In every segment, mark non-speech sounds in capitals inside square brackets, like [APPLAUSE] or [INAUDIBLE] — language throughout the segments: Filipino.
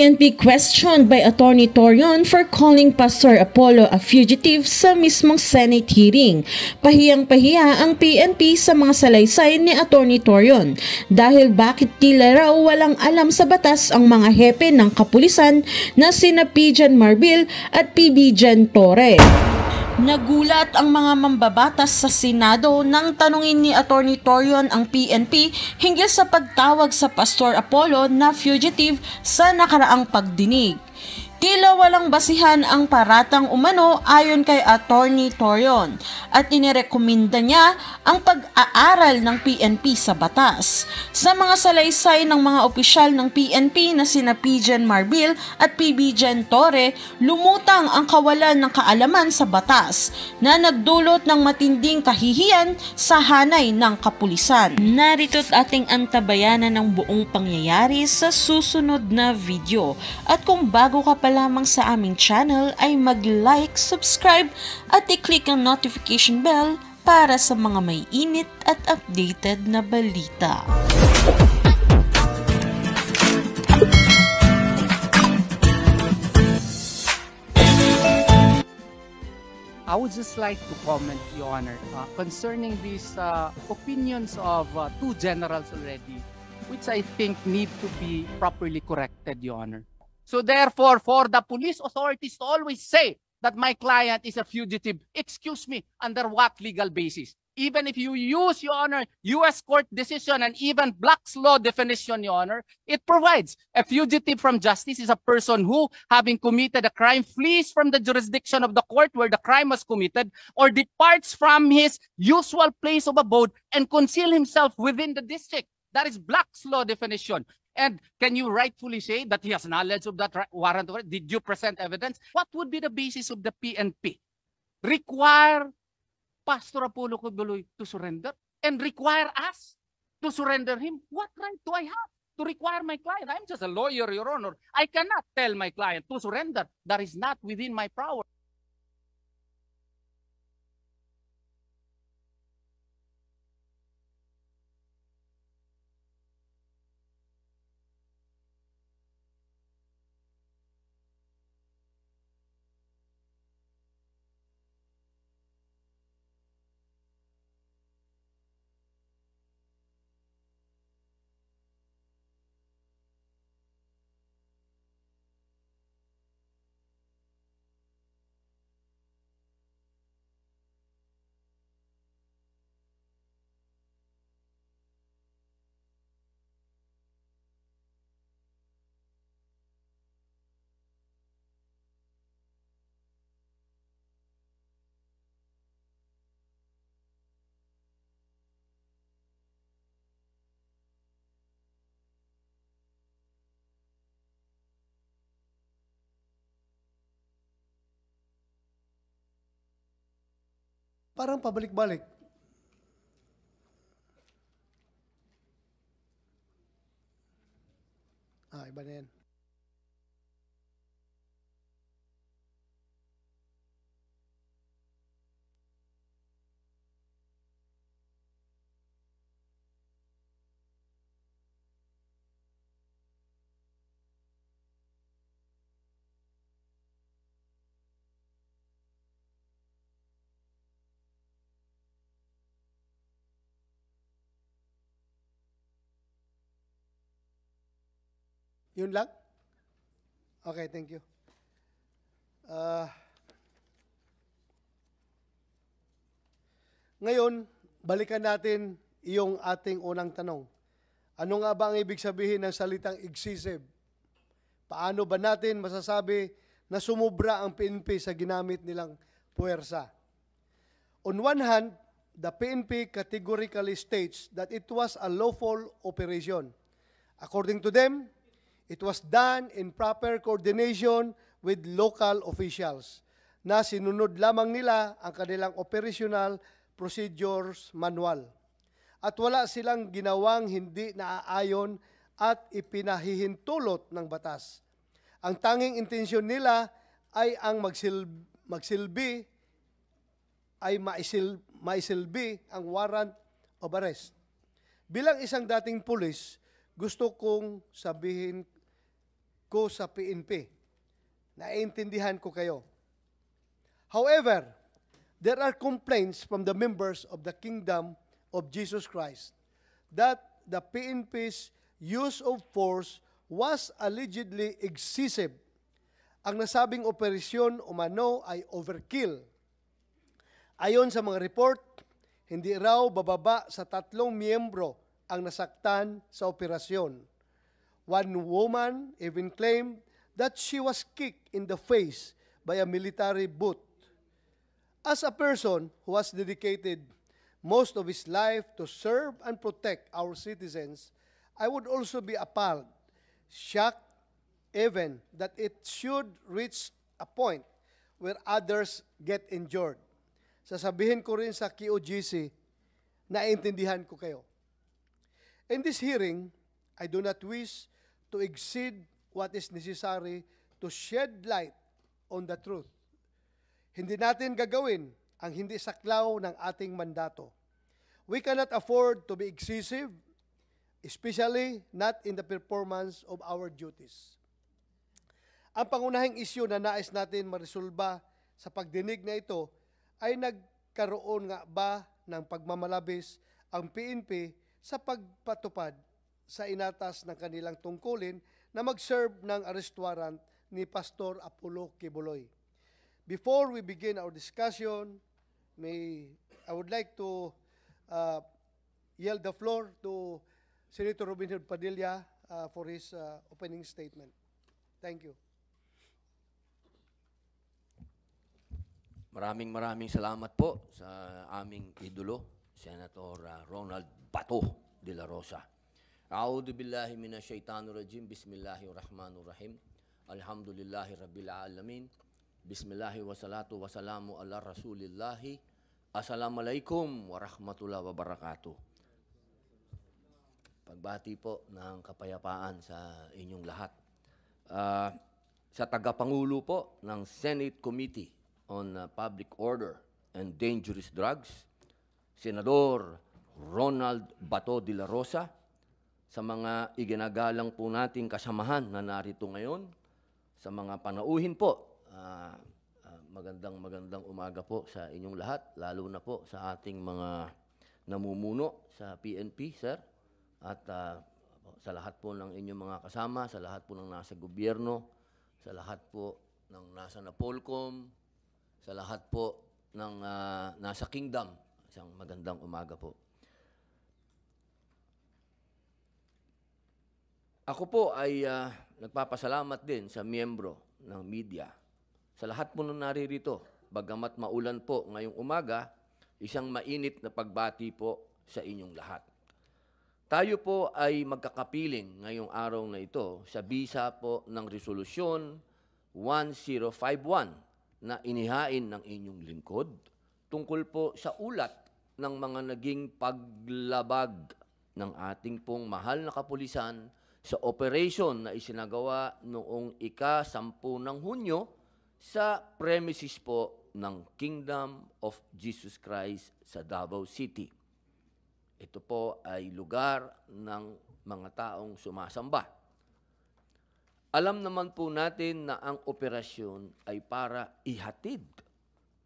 PNP questioned by Attorney Torion for calling Pastor Apollo a fugitive sa mismong Senate hearing. Pahiyang-pahiya ang PNP sa mga salaysay ni Attorney Torion dahil bakit tila raw walang alam sa batas ang mga hepe ng kapulisan na sina P. Jan Marbil at P.D. Jan Torre. Nagulat ang mga mambabatas sa Senado nang tanungin ni Attorney Torion ang PNP hinggil sa pagtawag sa Pastor Apollo na fugitive sa nakaraang pagdinig. Tila walang basihan ang paratang umano ayon kay Attorney Torion at inirekomenda niya ang pag-aaral ng PNP sa batas. Sa mga salaysay ng mga opisyal ng PNP na sina PJ Marbil at PB Jen Torre, lumutang ang kawalan ng kaalaman sa batas na nagdulot ng matinding kahihiyan sa hanay ng kapulisan. Narito't ating antabayanan ng buong pangyayari sa susunod na video at kung bago ka pa lamang sa aming channel ay mag-like, subscribe at i-click ang notification bell para sa mga may init at updated na balita. I would just like to comment, Your Honor, uh, concerning these uh, opinions of uh, two generals already, which I think need to be properly corrected, Your Honor. So therefore, for the police authorities to always say that my client is a fugitive, excuse me, under what legal basis? Even if you use, Your Honor, U.S. court decision and even Black's law definition, Your Honor, it provides a fugitive from justice is a person who, having committed a crime, flees from the jurisdiction of the court where the crime was committed or departs from his usual place of abode and conceal himself within the district. That is Black's law definition. And can you rightfully say that he has knowledge of that warrant? Did you present evidence? What would be the basis of the PNP? Require Pastor Apollo Kubuloy to surrender and require us to surrender him? What right do I have to require my client? I'm just a lawyer, Your Honor. I cannot tell my client to surrender. That is not within my power. Parang pabalik-balik. Ah, iba na yan. Yun lang? Okay, thank you. Uh, ngayon, balikan natin yung ating unang tanong. Ano nga ba ang ibig sabihin ng salitang excessive? Paano ba natin masasabi na sumubra ang PNP sa ginamit nilang puwersa? On one hand, the PNP categorically states that it was a lawful operation. According to them, It was done in proper coordination with local officials na sinunod lamang nila ang kanilang operational procedures manual. At wala silang ginawang hindi naaayon at ipinahihintulot ng batas. Ang tanging intensyon nila ay ang magsilbi, magsilbi ay maisil, maisilbi ang warrant of arrest. Bilang isang dating pulis, gusto kong sabihin ko sa PNP. Naiintindihan ko kayo. However, there are complaints from the members of the Kingdom of Jesus Christ that the PNP's use of force was allegedly excessive. Ang nasabing operasyon umano ay overkill. Ayon sa mga report, hindi raw bababa sa tatlong miyembro ang nasaktan sa operasyon. One woman even claimed that she was kicked in the face by a military boot. As a person who has dedicated most of his life to serve and protect our citizens, I would also be appalled, shocked, even that it should reach a point where others get injured. Sasabihin ko rin sa QGC, naintindihan ko kayo. In this hearing, I do not wish to exceed what is necessary to shed light on the truth. Hindi natin gagawin ang hindi saklaw ng ating mandato. We cannot afford to be excessive, especially not in the performance of our duties. Ang pangunahing isyu na nais natin maresolba sa pagdinig na ito ay nagkaroon nga ba ng pagmamalabis ang PNP sa pagpatupad sa inatas ng kanilang tungkulin na mag-serve ng arrest ni Pastor Apollo Kibuloy. Before we begin our discussion, may I would like to uh, yield the floor to Senator Robin Hood Padilla uh, for his uh, opening statement. Thank you. Maraming maraming salamat po sa aming idolo, Senator uh, Ronald Bato de la Rosa. A'udhu billahi minasyaitanir rajim. Bismillahirrahmanirrahim. Alhamdulillahi rabbil alamin. Bismillahi wassalatu wassalamu ala rasulillahi. Assalamualaikum warahmatullahi wabarakatuh. Pagbati po ng kapayapaan sa inyong lahat. Uh, sa tagapangulo po ng Senate Committee on ah, Public Order and Dangerous Drugs, Senador Ronald Bato de la Rosa, sa mga iginagalang po nating kasamahan na narito ngayon, sa mga panauhin po, uh, magandang magandang umaga po sa inyong lahat, lalo na po sa ating mga namumuno sa PNP, sir, at uh, sa lahat po ng inyong mga kasama, sa lahat po ng nasa gobyerno, sa lahat po ng nasa Napolcom, sa lahat po ng uh, nasa Kingdom. Isang magandang umaga po. Ako po ay uh, nagpapasalamat din sa miyembro ng media sa lahat po nung naririto. Bagamat maulan po ngayong umaga, isang mainit na pagbati po sa inyong lahat. Tayo po ay magkakapiling ngayong araw na ito sa bisa po ng resolusyon 1051 na inihain ng inyong lingkod tungkol po sa ulat ng mga naging paglabag ng ating pong mahal na kapulisan sa operation na isinagawa noong ika-10 ng Hunyo sa premises po ng Kingdom of Jesus Christ sa Davao City. Ito po ay lugar ng mga taong sumasamba. Alam naman po natin na ang operasyon ay para ihatid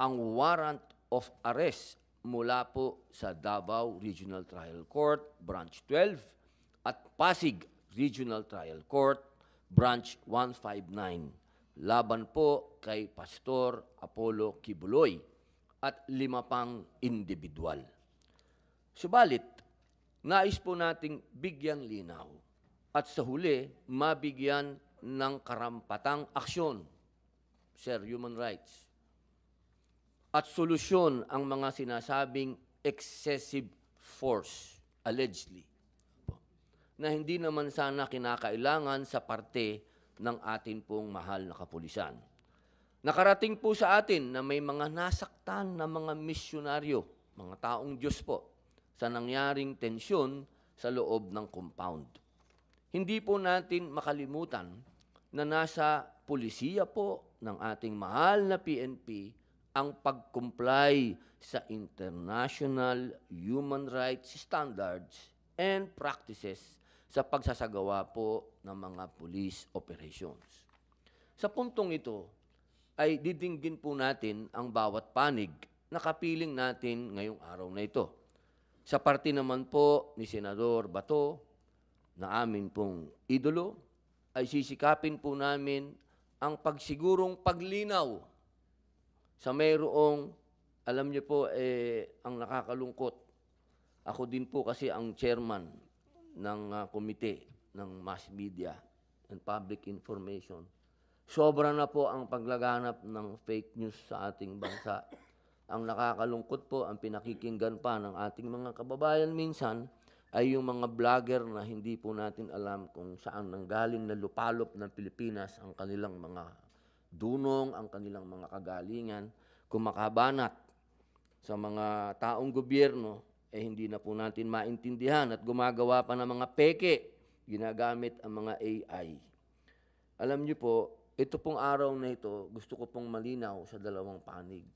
ang warrant of arrest mula po sa Davao Regional Trial Court, Branch 12, at Pasig Regional Trial Court, Branch 159, laban po kay Pastor Apollo Kibuloy at lima pang individual. Subalit, nais po nating bigyang linaw at sa huli, mabigyan ng karampatang aksyon, Sir Human Rights, at solusyon ang mga sinasabing excessive force, allegedly na hindi naman sana kinakailangan sa parte ng atin pong mahal na kapulisan. Nakarating po sa atin na may mga nasaktan na mga misyonaryo, mga taong Diyos po, sa nangyaring tensyon sa loob ng compound. Hindi po natin makalimutan na nasa pulisiya po ng ating mahal na PNP ang pag-comply sa international human rights standards and practices sa pagsasagawa po ng mga police operations. Sa puntong ito, ay didinggin po natin ang bawat panig na kapiling natin ngayong araw na ito. Sa parte naman po ni Senador Bato, na amin pong idolo, ay sisikapin po namin ang pagsigurong paglinaw sa mayroong, alam niyo po, eh, ang nakakalungkot. Ako din po kasi ang chairman ng uh, komite ng mass media and public information, sobra na po ang paglaganap ng fake news sa ating bansa. Ang nakakalungkot po, ang pinakikinggan pa ng ating mga kababayan minsan, ay yung mga vlogger na hindi po natin alam kung saan nanggaling na lupalop ng Pilipinas ang kanilang mga dunong, ang kanilang mga kagalingan, kumakabanat sa mga taong gobyerno eh hindi na po natin maintindihan at gumagawa pa ng mga peke, ginagamit ang mga AI. Alam niyo po, ito pong araw na ito, gusto ko pong malinaw sa dalawang panig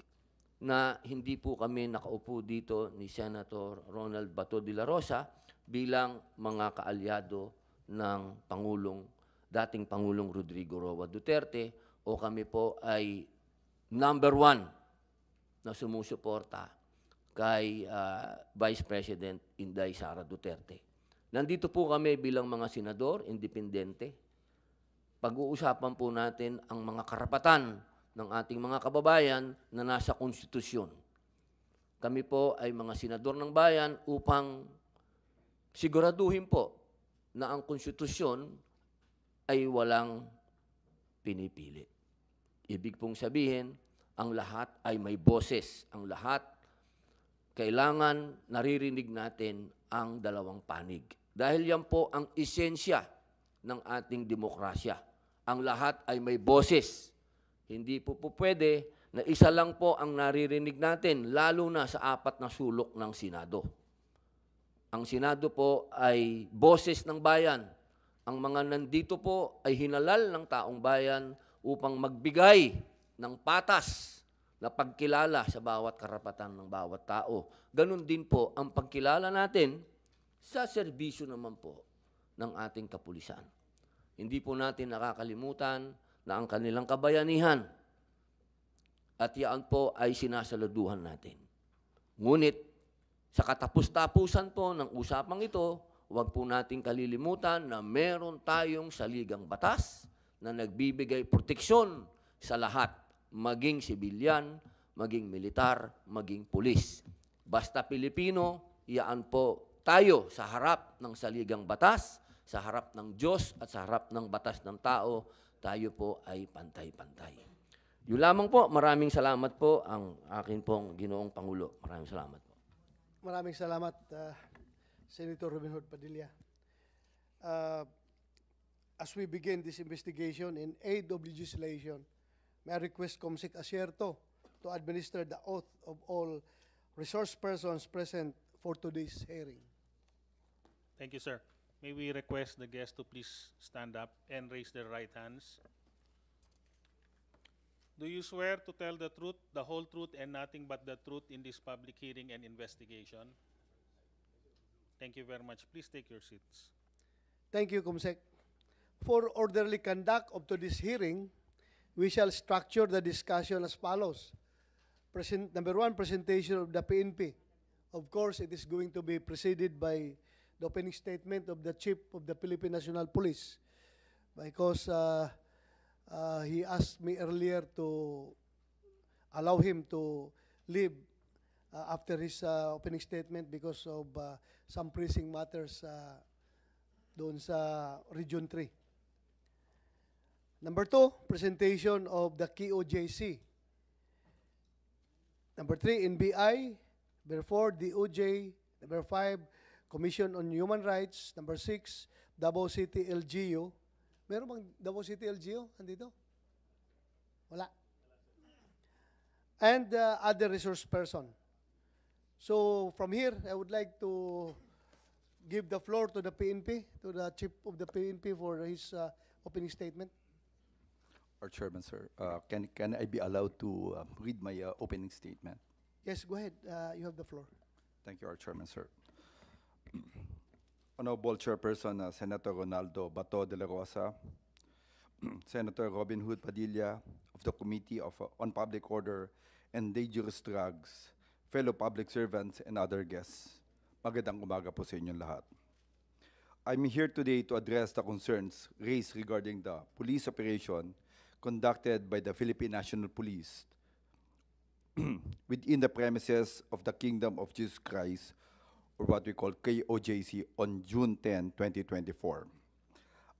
na hindi po kami nakaupo dito ni Senator Ronald Bato de la Rosa bilang mga kaalyado ng Pangulong, dating Pangulong Rodrigo Roa Duterte o kami po ay number one na sumusuporta kay uh, Vice President Inday Sara Duterte. Nandito po kami bilang mga senador, independente. Pag-uusapan po natin ang mga karapatan ng ating mga kababayan na nasa konstitusyon. Kami po ay mga senador ng bayan upang siguraduhin po na ang konstitusyon ay walang pinipili. Ibig pong sabihin, ang lahat ay may boses, ang lahat kailangan naririnig natin ang dalawang panig. Dahil yan po ang esensya ng ating demokrasya. Ang lahat ay may boses. Hindi po po pwede na isa lang po ang naririnig natin, lalo na sa apat na sulok ng Senado. Ang Senado po ay boses ng bayan. Ang mga nandito po ay hinalal ng taong bayan upang magbigay ng patas na pagkilala sa bawat karapatan ng bawat tao. Ganun din po ang pagkilala natin sa serbisyo naman po ng ating kapulisan. Hindi po natin nakakalimutan na ang kanilang kabayanihan at yan po ay sinasaluduhan natin. Ngunit sa katapus-tapusan po ng usapang ito, huwag po nating kalilimutan na meron tayong saligang batas na nagbibigay proteksyon sa lahat maging sibilyan, maging militar, maging pulis. Basta Pilipino, iyaan po tayo sa harap ng saligang batas, sa harap ng Diyos at sa harap ng batas ng tao, tayo po ay pantay-pantay. Yun lamang po, maraming salamat po ang akin pong ginoong Pangulo. Maraming salamat po. Maraming salamat, uh, Senator Robin Hood Padilla. Uh, as we begin this investigation in aid of legislation, may I request Comsec Asierto to administer the oath of all resource persons present for today's hearing. Thank you, sir. May we request the guests to please stand up and raise their right hands. Do you swear to tell the truth, the whole truth, and nothing but the truth in this public hearing and investigation? Thank you very much. Please take your seats. Thank you, Comsec, For orderly conduct of today's hearing, we shall structure the discussion as follows. Present, number one, presentation of the PNP. Of course, it is going to be preceded by the opening statement of the Chief of the Philippine National Police because uh, uh, he asked me earlier to allow him to leave uh, after his uh, opening statement because of uh, some pressing matters uh, doon sa Region 3. Number two, presentation of the KOJC. Number three, NBI. Number four, DOJ. Number five, Commission on Human Rights. Number six, Davao City LGU. Meron bang Davao City LGU? Andito? Wala. And uh, other resource person. So from here, I would like to give the floor to the PNP, to the chief of the PNP for his uh, opening statement. Our chairman, sir, uh, can, can I be allowed to uh, read my uh, opening statement? Yes, go ahead. Uh, you have the floor. Thank you, our chairman, sir. [CLEARS THROAT] Honorable Chairperson, uh, Senator Ronaldo Bato de la Rosa, [CLEARS THROAT] Senator Robin Hood Padilla of the Committee of, uh, on Public Order and Dangerous Drugs, fellow public servants, and other guests. Magandang umaga po sa inyong lahat. I'm here today to address the concerns raised regarding the police operation conducted by the Philippine National Police [CLEARS THROAT] within the premises of the Kingdom of Jesus Christ, or what we call KOJC, on June 10, 2024.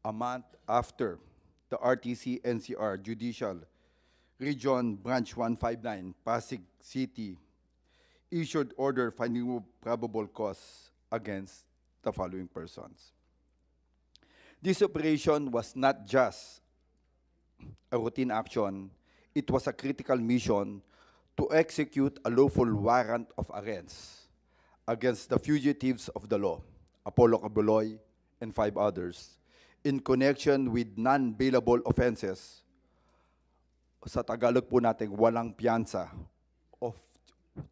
A month after the RTC NCR Judicial Region Branch 159, Pasig City, issued order finding probable cause against the following persons. This operation was not just a routine action, it was a critical mission to execute a lawful warrant of arrest against the fugitives of the law, Apollo Caboloy and five others, in connection with non-bailable offenses. Sa Tagalog po natin, walang piyansa of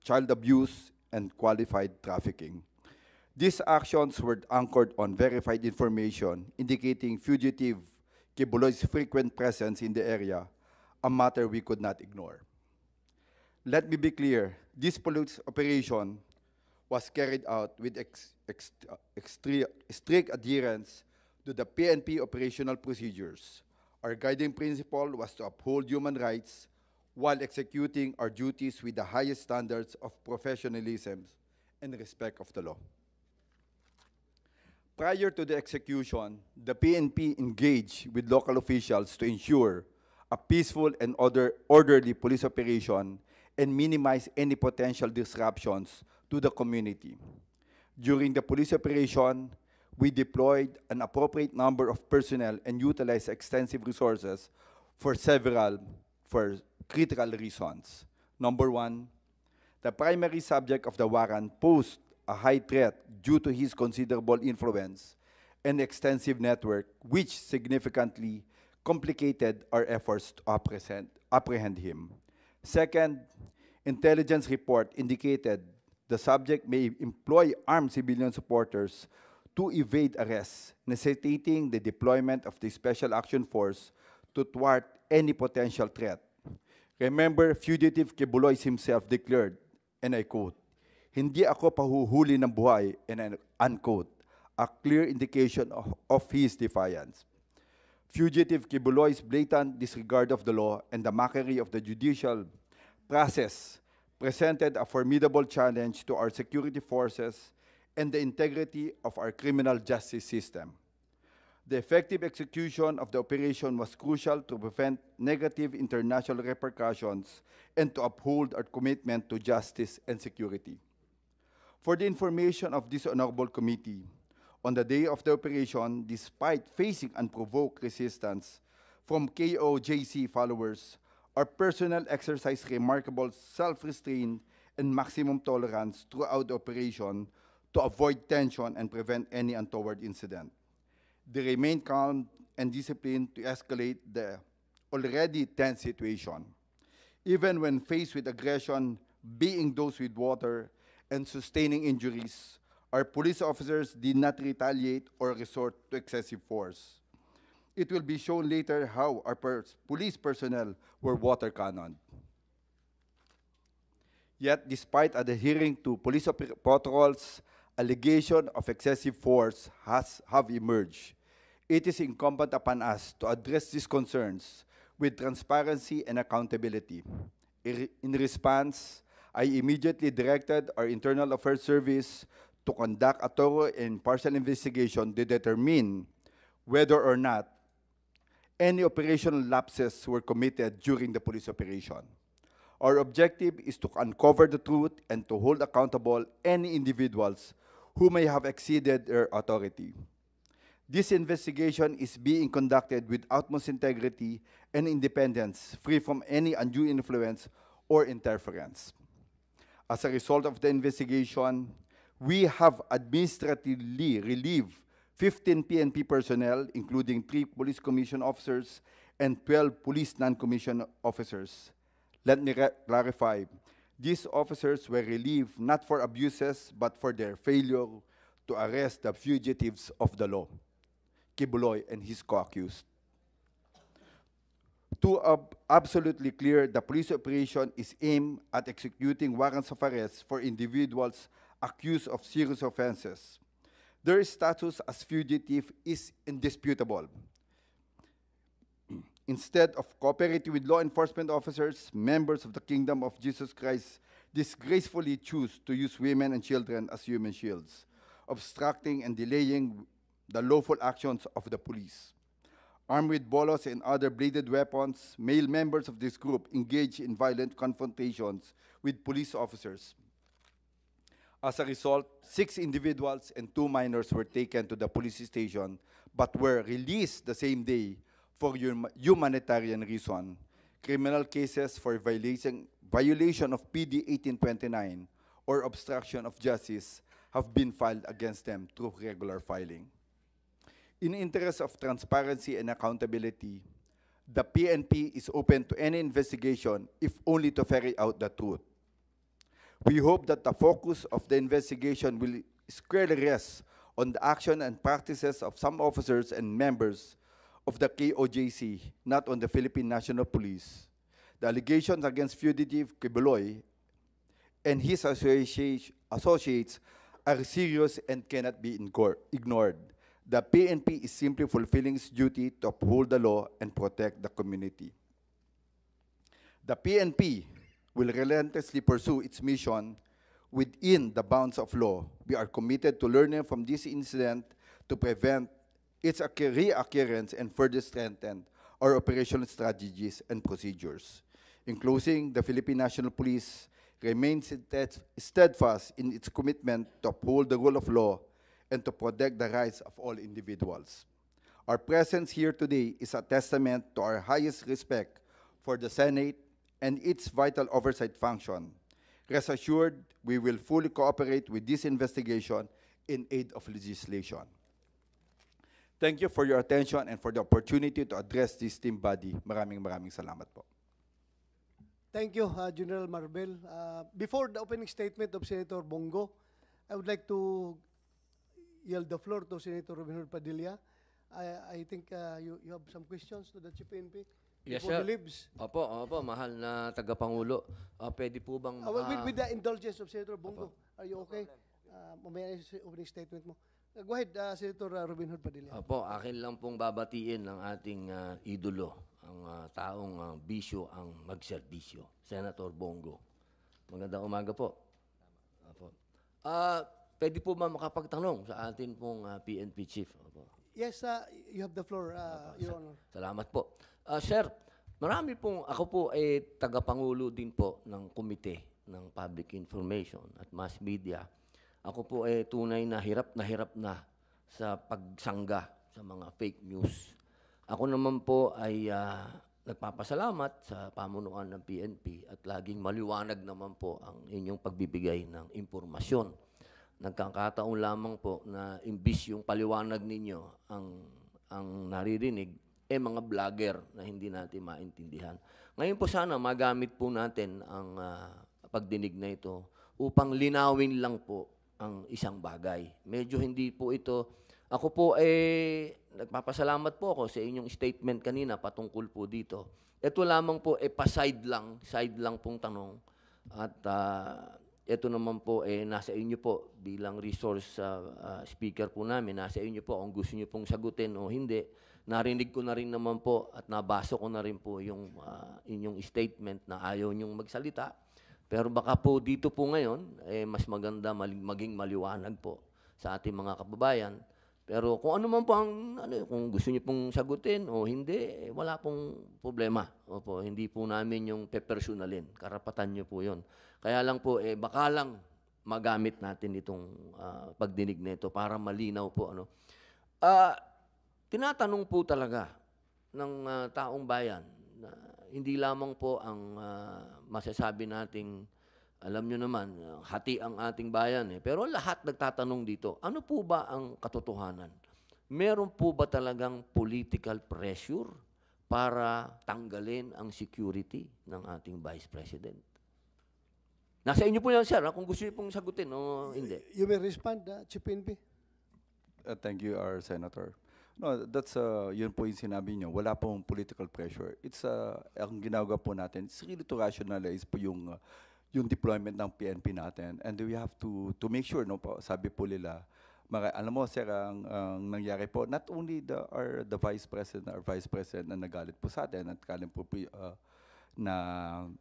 child abuse and qualified trafficking. These actions were anchored on verified information indicating fugitive Kibuloy's frequent presence in the area, a matter we could not ignore. Let me be clear, this police operation was carried out with ex, ex, extre, strict adherence to the PNP operational procedures. Our guiding principle was to uphold human rights while executing our duties with the highest standards of professionalism and respect of the law. Prior to the execution, the PNP engaged with local officials to ensure a peaceful and order orderly police operation and minimize any potential disruptions to the community. During the police operation, we deployed an appropriate number of personnel and utilized extensive resources for several for critical reasons. Number one, the primary subject of the warrant posed a high threat due to his considerable influence and extensive network, which significantly complicated our efforts to apprehend, apprehend him. Second, intelligence report indicated the subject may employ armed civilian supporters to evade arrest, necessitating the deployment of the Special Action Force to thwart any potential threat. Remember, fugitive Kibulois himself declared, and I quote, Hindi ako pahuhuli ng buhay, and unquote, a clear indication of, of his defiance. Fugitive Kibuloy's blatant disregard of the law and the mockery of the judicial process presented a formidable challenge to our security forces and the integrity of our criminal justice system. The effective execution of the operation was crucial to prevent negative international repercussions and to uphold our commitment to justice and security. for the information of this honorable committee. On the day of the operation, despite facing unprovoked resistance from KOJC followers, our personnel exercised remarkable self-restraint and maximum tolerance throughout the operation to avoid tension and prevent any untoward incident. They remained calm and disciplined to escalate the already tense situation. Even when faced with aggression, being dosed with water and sustaining injuries, our police officers did not retaliate or resort to excessive force. It will be shown later how our pers police personnel were water cannoned. Yet, despite adhering to police protocols, allegation of excessive force has have emerged. It is incumbent upon us to address these concerns with transparency and accountability. In response, I immediately directed our Internal Affairs Service to conduct a thorough and partial investigation to determine whether or not any operational lapses were committed during the police operation. Our objective is to uncover the truth and to hold accountable any individuals who may have exceeded their authority. This investigation is being conducted with utmost integrity and independence, free from any undue influence or interference. As a result of the investigation, we have administratively relieved 15 PNP personnel, including three police commission officers and 12 police non-commissioned officers. Let me clarify. These officers were relieved not for abuses, but for their failure to arrest the fugitives of the law, Kibuloy and his co-accused. To are absolutely clear, the police operation is aimed at executing warrants of arrest for individuals accused of serious offenses. Their status as fugitive is indisputable. [CLEARS THROAT] Instead of cooperating with law enforcement officers, members of the kingdom of Jesus Christ disgracefully choose to use women and children as human shields, obstructing and delaying the lawful actions of the police. Armed with bolos and other bladed weapons, male members of this group engaged in violent confrontations with police officers. As a result, six individuals and two minors were taken to the police station but were released the same day for hum humanitarian reason. Criminal cases for violation, violation of PD 1829 or obstruction of justice have been filed against them through regular filing. In interest of transparency and accountability, the PNP is open to any investigation if only to ferry out the truth. We hope that the focus of the investigation will squarely rest on the action and practices of some officers and members of the KOJC, not on the Philippine National Police. The allegations against fugitive Kibuloy and his associates are serious and cannot be ignored. The PNP is simply fulfilling its duty to uphold the law and protect the community. The PNP will relentlessly pursue its mission within the bounds of law. We are committed to learning from this incident to prevent its reoccurrence and further strengthen our operational strategies and procedures. In closing, the Philippine National Police remains steadfast in its commitment to uphold the rule of law and to protect the rights of all individuals. Our presence here today is a testament to our highest respect for the Senate and its vital oversight function. Rest assured, we will fully cooperate with this investigation in aid of legislation. Thank you for your attention and for the opportunity to address this team body. Maraming maraming salamat po. Thank you, uh, General Marbel. Uh, before the opening statement of Senator Bongo, I would like to yield the floor to Senator Robin Padilla. I, I think uh, you, you have some questions to the Chief PNP. Yes, sir. Believes. Opo, opo, mahal na tagapangulo. Uh, pwede po bang... Uh, with, with the indulgence of Senator Bongo, opo. are you okay? Uh, mamaya opening statement mo. Uh, go ahead, uh, Senator Robin Hood Padilla. Opo, akin lang pong babatiin ang ating uh, idolo, ang uh, taong uh, bisyo ang magserbisyo, Senator Bongo. Magandang umaga po. Opo. Ah... Uh, Pwede po ba makapagtanong sa atin pong uh, ah, PNP chief? Opo. Yes, uh, you have the floor, uh, Your Honor. Salamat po. Uh, sir, marami pong, ako po ay eh, tagapangulo din po ng komite ng public information at mass media. Ako po ay eh, tunay na hirap na hirap na sa pagsangga sa mga fake news. Ako naman po ay uh, nagpapasalamat sa pamunuan ng PNP at laging maliwanag naman po ang inyong pagbibigay ng impormasyon Nagkakataon lamang po na imbis yung paliwanag ninyo ang, ang naririnig, eh mga vlogger na hindi natin maintindihan. Ngayon po sana magamit po natin ang uh, pagdinig na ito upang linawin lang po ang isang bagay. Medyo hindi po ito ako po eh, nagpapasalamat po ako sa inyong statement kanina patungkol po dito. Ito lamang po, eh, pa-side lang, side lang pong tanong. At uh, ito naman po, eh, nasa inyo po, bilang resource uh, uh, speaker po namin, nasa inyo po kung gusto niyo pong sagutin o hindi. Narinig ko na rin naman po at nabasa ko na rin po yung uh, inyong statement na ayaw nyong magsalita. Pero baka po dito po ngayon, eh, mas maganda maging maliwanag po sa ating mga kababayan pero kung ano man po ang, ano, kung gusto niyo pong sagutin o hindi, eh, wala pong problema. Opo, hindi po namin yung pepersonalin. Karapatan niyo po yon. Kaya lang po, eh, baka lang magamit natin itong uh, pagdinig nito para malinaw po. Ano. Uh, tinatanong po talaga ng uh, taong bayan na hindi lamang po ang uh, masasabi nating alam nyo naman, ah, hati ang ating bayan eh. Pero lahat nagtatanong dito, ano po ba ang katotohanan? Meron po ba talagang political pressure para tanggalin ang security ng ating Vice President? Nasa inyo po yan, sir, ah, kung gusto niyo pong sagutin o hindi. You may respond, uh, Chief Uh, thank you, our uh, Senator. No, that's uh, yun po yung sinabi niyo. Wala pong political pressure. It's uh, ang ginagawa po natin. It's really to rationalize po yung uh, yung deployment ng PNP natin. And we have to to make sure no po, sabi po nila, mara, alam mo sir ang, ang nangyari po not only the our the vice president our vice president na nagalit po sa atin at kalim po uh, na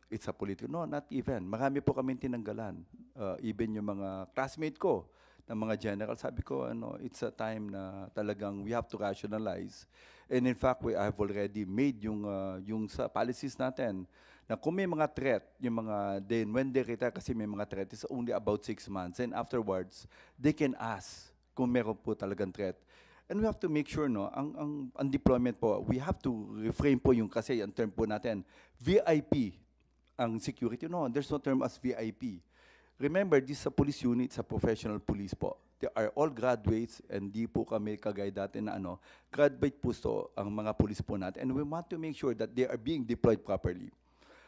it's a political no not even marami po kami tinanggalan uh, even yung mga classmate ko ng mga general sabi ko ano it's a time na talagang we have to rationalize and in fact we have already made yung uh, yung sa policies natin na kung may mga threat, yung mga, then when they retire kasi may mga threat, it's only about six months. And afterwards, they can ask kung meron po talagang threat. And we have to make sure, no, ang, ang, ang deployment po, we have to reframe po yung kasi, yung term po natin, VIP, ang security, no, there's no term as VIP. Remember, this sa police unit, sa professional police po. They are all graduates and di po kami kagay dati na ano, graduate po so ang mga police po natin. And we want to make sure that they are being deployed properly.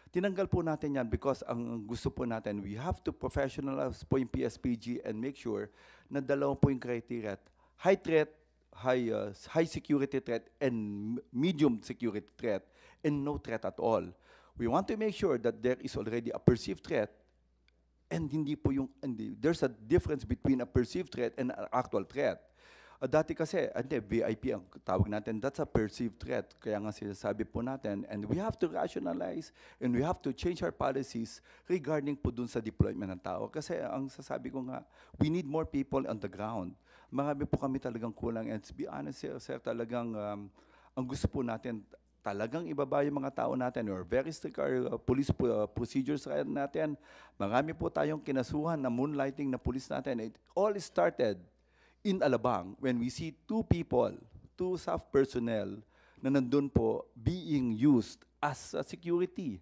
Tinanggal po natin yan because ang gusto po natin, we have to professionalize po yung PSPG and make sure na dalawa po yung criteria. High threat, high, uh, high security threat, and medium security threat, and no threat at all. We want to make sure that there is already a perceived threat and hindi po yung, and there's a difference between a perceived threat and an actual threat. Uh, dati kasi, ah, hindi, VIP ang tawag natin. That's a perceived threat. Kaya nga sinasabi po natin. And we have to rationalize and we have to change our policies regarding po dun sa deployment ng tao. Kasi ang sasabi ko nga, we need more people on the ground. Marami po kami talagang kulang. And to be honest, sir, sir talagang um, ang gusto po natin talagang ibaba yung mga tao natin. or very strict our uh, police uh, procedures natin. Marami po tayong kinasuhan na moonlighting na police natin. It all started in Alabang, when we see two people, two staff personnel na nandun po being used as a security.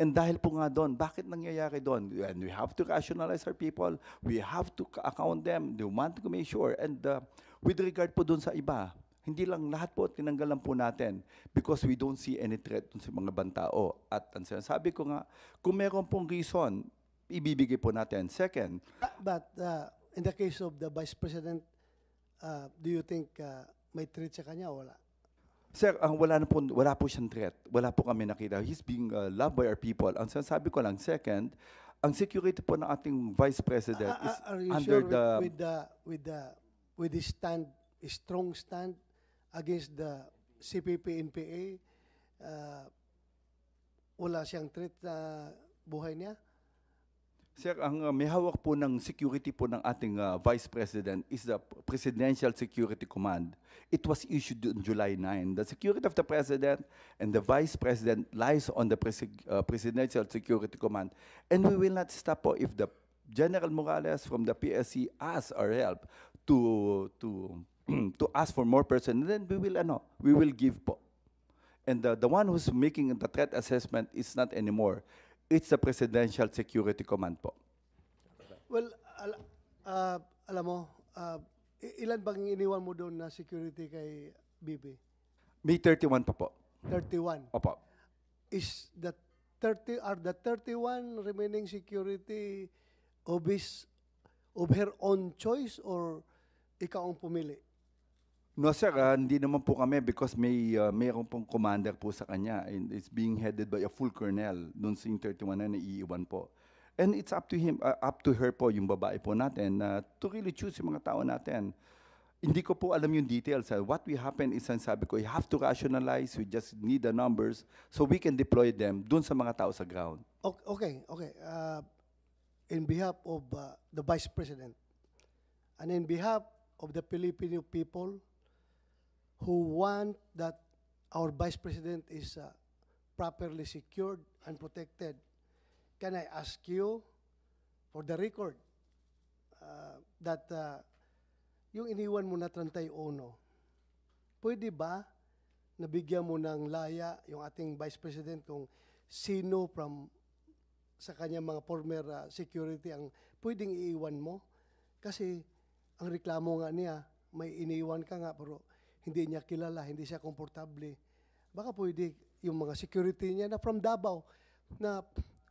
And dahil po nga doon, bakit nangyayari doon? And we have to rationalize our people. We have to account them. They want to make sure. And uh, with regard po doon sa iba, hindi lang lahat po tinanggalan po natin because we don't see any threat dun sa mga bantao. At ang sabi ko nga, kung meron pong reason, ibibigay po natin. Second. But uh, in the case of the Vice President uh, do you think uh, may threat sa kanya o wala? Sir, ang wala na po, wala po siyang threat. Wala po kami nakita. He's being uh, loved by our people. Ang sinasabi ko lang, second, ang security po ng ating Vice President uh, uh, is are you under sure the... With, with the... With the, with the stand, strong stand against the CPP-NPA, uh, wala siyang threat na buhay niya? Sir, ang uh, may hawak po ng security po ng ating uh, Vice President is the Presidential Security Command. It was issued on July 9. The security of the President and the Vice President lies on the Pres uh, Presidential Security Command. And we will not stop po if the General Morales from the PSC asks our help to to [CLEARS THROAT] to ask for more person. And then we will ano, we will give po. And the, the one who's making the threat assessment is not anymore It's the Presidential Security Command po. Well, al uh, alam mo, uh, ilan bang iniwan mo doon na security kay BB? B31 pa po. 31? Opo. Is the 30, are the 31 remaining security of, his, of her own choice or ikaw ang pumili? No sir, uh, hindi naman po kami because may uh, mayroon pong commander po sa kanya and it's being headed by a full colonel doon sa 31 na naiiwan po. And it's up to him, uh, up to her po yung babae po natin uh, to really choose yung mga tao natin. Hindi ko po alam yung details. Uh, what we happen is, sabi ko, you have to rationalize, we just need the numbers so we can deploy them doon sa mga tao sa ground. Okay, okay. Uh, in behalf of uh, the Vice President and in behalf of the Filipino people, who want that our vice president is uh, properly secured and protected. Can I ask you for the record uh, that uh, yung iniwan mo na 31, pwede ba nabigyan mo ng laya yung ating vice president kung sino from sa kanya mga former uh, security ang pwedeng iiwan mo? Kasi ang reklamo nga niya, may iniwan ka nga pero hindi niya kilala, hindi siya komportable. Baka pwede yung mga security niya na from Davao, na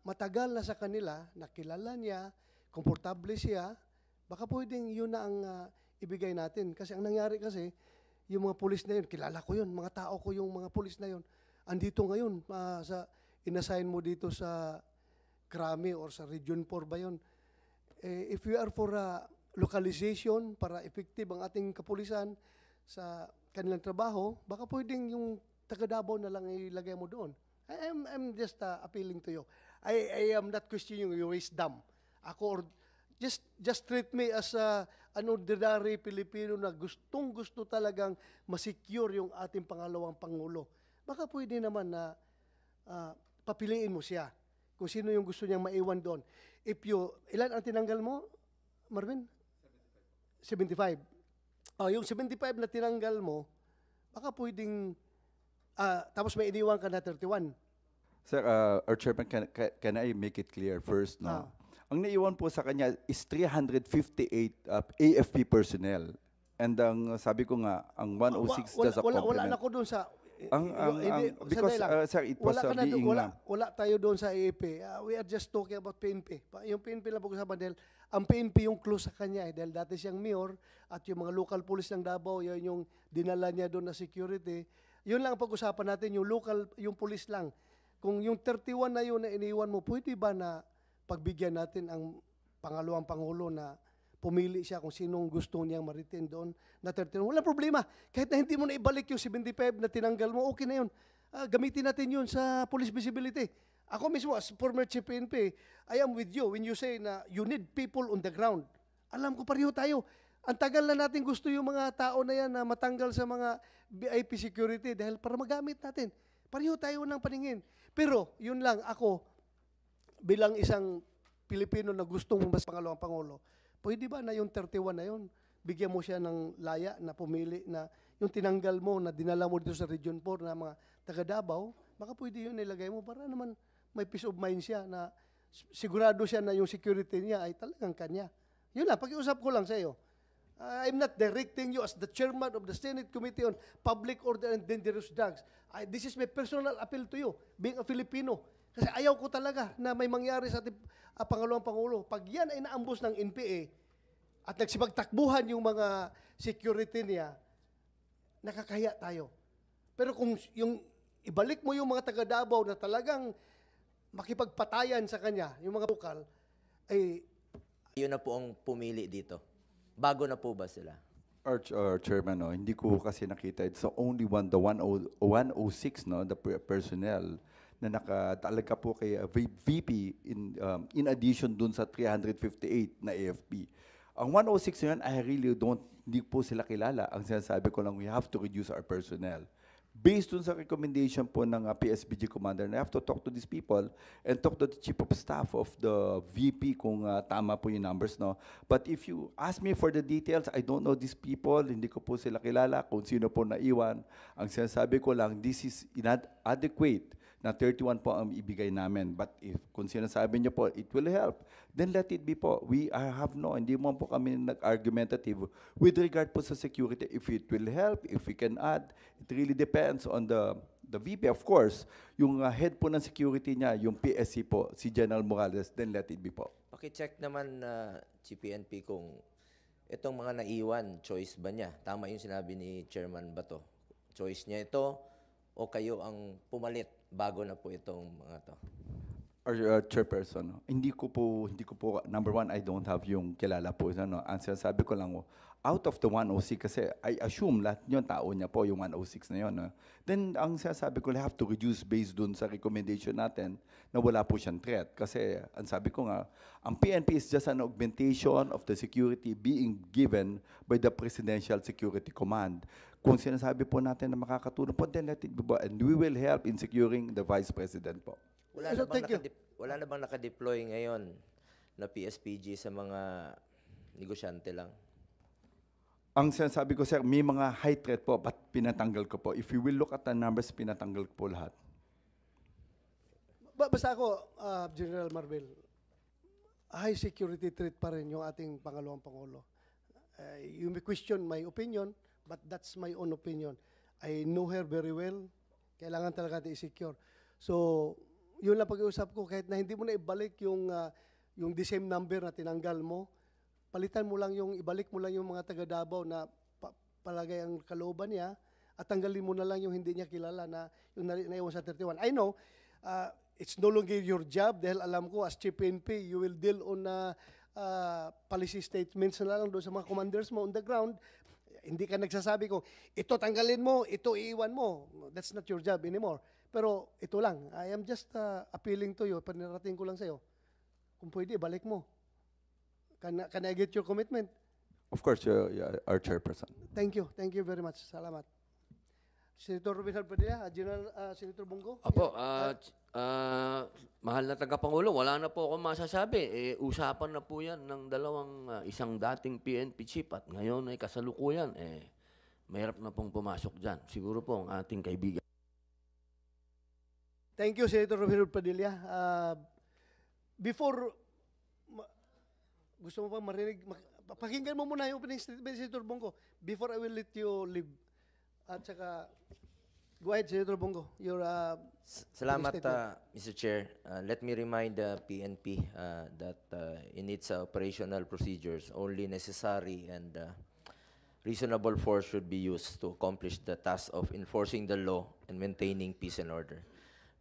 matagal na sa kanila, nakilala niya, komportable siya, baka pwedeng yun na ang uh, ibigay natin. Kasi ang nangyari kasi, yung mga pulis na yun, kilala ko yun, mga tao ko yung mga pulis na yun, andito ngayon, uh, sa, inassign mo dito sa Krami or sa Region 4 ba yun? Eh, if you are for uh, localization, para effective ang ating kapulisan sa kanilang trabaho, baka pwedeng yung taga Davao na lang ilagay mo doon. I am I'm just uh, appealing to you. I, I am not questioning your wisdom. Ako or just just treat me as a an ordinary Pilipino na gustong gusto talagang masecure yung ating pangalawang pangulo. Baka pwede naman na uh, papiliin mo siya kung sino yung gusto niyang maiwan doon. If you, ilan ang tinanggal mo, Marvin? 75. 75. Oh, yung 75 na tinanggal mo, baka pwedeng, ah, tapos may iniwan ka na 31. Sir, uh, ah, our chairman, can, can- can I make it clear first? No? Ah. Ang naiwan po sa kanya is 358 uh, AFP personnel. And ang sabi ko nga, ang 106 ah, Wa- oh does a wala, wala na complement. ko doon sa... Ang, eh, ang, ang- because, uh, sir, it was wala, na being... wala, wala tayo doon sa AFP. Ah, we are just talking about PNP. Yung PNP lang po sa dahil ang PNP yung close sa kanya eh, dahil dati siyang mayor at yung mga local police ng Davao, yun yung dinala niya doon na security. Yun lang ang pag-usapan natin, yung local, yung police lang. Kung yung 31 na yun na iniwan mo, pwede ba na pagbigyan natin ang pangalawang pangulo na pumili siya kung sinong gusto niyang maritin doon na 31. Walang problema. Kahit na hindi mo na ibalik yung 75 na tinanggal mo, okay na yun. Uh, gamitin natin yun sa police visibility. Ako mismo, as former chief PNP, I am with you when you say na you need people on the ground. Alam ko pareho tayo. Ang tagal na natin gusto yung mga tao na yan na matanggal sa mga VIP security dahil para magamit natin. Pareho tayo ng paningin. Pero, yun lang, ako, bilang isang Pilipino na gustong mas pangalawang Pangulo, pwede ba na yung 31 na yun, bigyan mo siya ng laya na pumili na yung tinanggal mo na dinala mo dito sa Region 4 na mga taga Davao, baka pwede yun ilagay mo para naman may peace of mind siya na sigurado siya na yung security niya ay talagang kanya. Yun lang, pakiusap ko lang sa iyo. Uh, I'm not directing you as the chairman of the Senate Committee on Public Order and Dangerous Drugs. I, this is my personal appeal to you, being a Filipino. Kasi ayaw ko talaga na may mangyari sa ating uh, Pangalawang Pangulo. Pag yan ay naambos ng NPA at nagsipagtakbuhan yung mga security niya, nakakahiya tayo. Pero kung yung ibalik mo yung mga taga Davao na talagang makipagpatayan sa kanya, yung mga bukal, ay... Yun na po ang pumili dito. Bago na po ba sila? Arch, or Chairman, no, hindi ko kasi nakita. It's the only one, the 10, 106, no, the personnel na nakatalaga po kay uh, VP in, um, in addition dun sa 358 na AFP. Ang 106 na yun, I really don't, hindi po sila kilala. Ang sinasabi ko lang, we have to reduce our personnel based on sa recommendation po ng uh, ah, PSBG commander na I have to talk to these people and talk to the chief of staff of the VP kung uh, tama po yung numbers, no? But if you ask me for the details, I don't know these people, hindi ko po sila kilala kung sino po naiwan. Ang sinasabi ko lang, this is inadequate na 31 po ang ibigay namin. But if kung sinasabi niyo po, it will help, then let it be po. We I have no, hindi mo po kami nag-argumentative with regard po sa security. If it will help, if we can add, it really depends on the the VP, of course, yung uh, head po ng security niya, yung PSC po, si General Morales, then let it be po. Pakicheck naman na uh, GPNP kung itong mga naiwan, choice ba niya? Tama yung sinabi ni Chairman Bato. Choice niya ito o kayo ang pumalit bago na po itong mga to? Or uh, chairperson, no? hindi ko po, hindi ko po, number one, I don't have yung kilala po. Ano, ang sinasabi ko lang, oh, out of the 106, kasi I assume lahat yun, tao niya po, yung 106 na yun. No? Then, ang sinasabi ko, I have to reduce based dun sa recommendation natin na wala po siyang threat. Kasi, ang sabi ko nga, ang PNP is just an augmentation of the security being given by the Presidential Security Command kung sinasabi po natin na makakatulong po, then let it be. And we will help in securing the Vice President po. Wala so, na bang, wala na bang nakadeploy ngayon na PSPG sa mga negosyante lang? Ang sinasabi ko, sir, may mga high threat po, but pinatanggal ko po. If you will look at the numbers, pinatanggal ko po lahat. Ba- basta ako, uh, General Marvel, high security threat pa rin yung ating pangalawang Pangulo. Uh, you may question my opinion, But that's my own opinion. I know her very well. Kailangan talaga natin i-secure. So, yun lang pag-iusap ko. Kahit na hindi mo na ibalik yung, uh, yung the same number na tinanggal mo, palitan mo lang yung, ibalik mo lang yung mga taga Davao na pa- palagay ang kalooban niya at tanggalin mo na lang yung hindi niya kilala na yung na- naiwan sa 31. I know, uh, it's no longer your job dahil alam ko as chief PNP, you will deal on uh, uh, policy statements na lang doon sa mga commanders mo on the ground hindi ka nagsasabi kung ito tanggalin mo, ito iiwan mo. That's not your job anymore. Pero ito lang, I am just uh, appealing to you, panirating ko lang sa'yo. Kung pwede, balik mo. Can, can I get your commitment? Of course, uh, yeah, our chairperson. Thank you. Thank you very much. Salamat. Senator Ruben Alpadilla, at uh, General ah, Senator Bongo. Apo, ah, uh, t- mahal na tagapangulo, wala na po akong masasabi. Eh, usapan na po yan ng dalawang, ah, isang dating PNP chief at ngayon ay kasalukuyan. Eh, mahirap na pong pumasok dyan. Siguro po ang ating kaibigan. Thank you, Senator Romero Padilla. Uh, before, gusto mo pa marinig, pakinggan mo muna yung opening statement, Senator Bongo, before I will let you leave. Salamat, uh, Mr. Chair. Uh, let me remind the PNP uh, that uh, in its uh, operational procedures, only necessary and uh, reasonable force should be used to accomplish the task of enforcing the law and maintaining peace and order.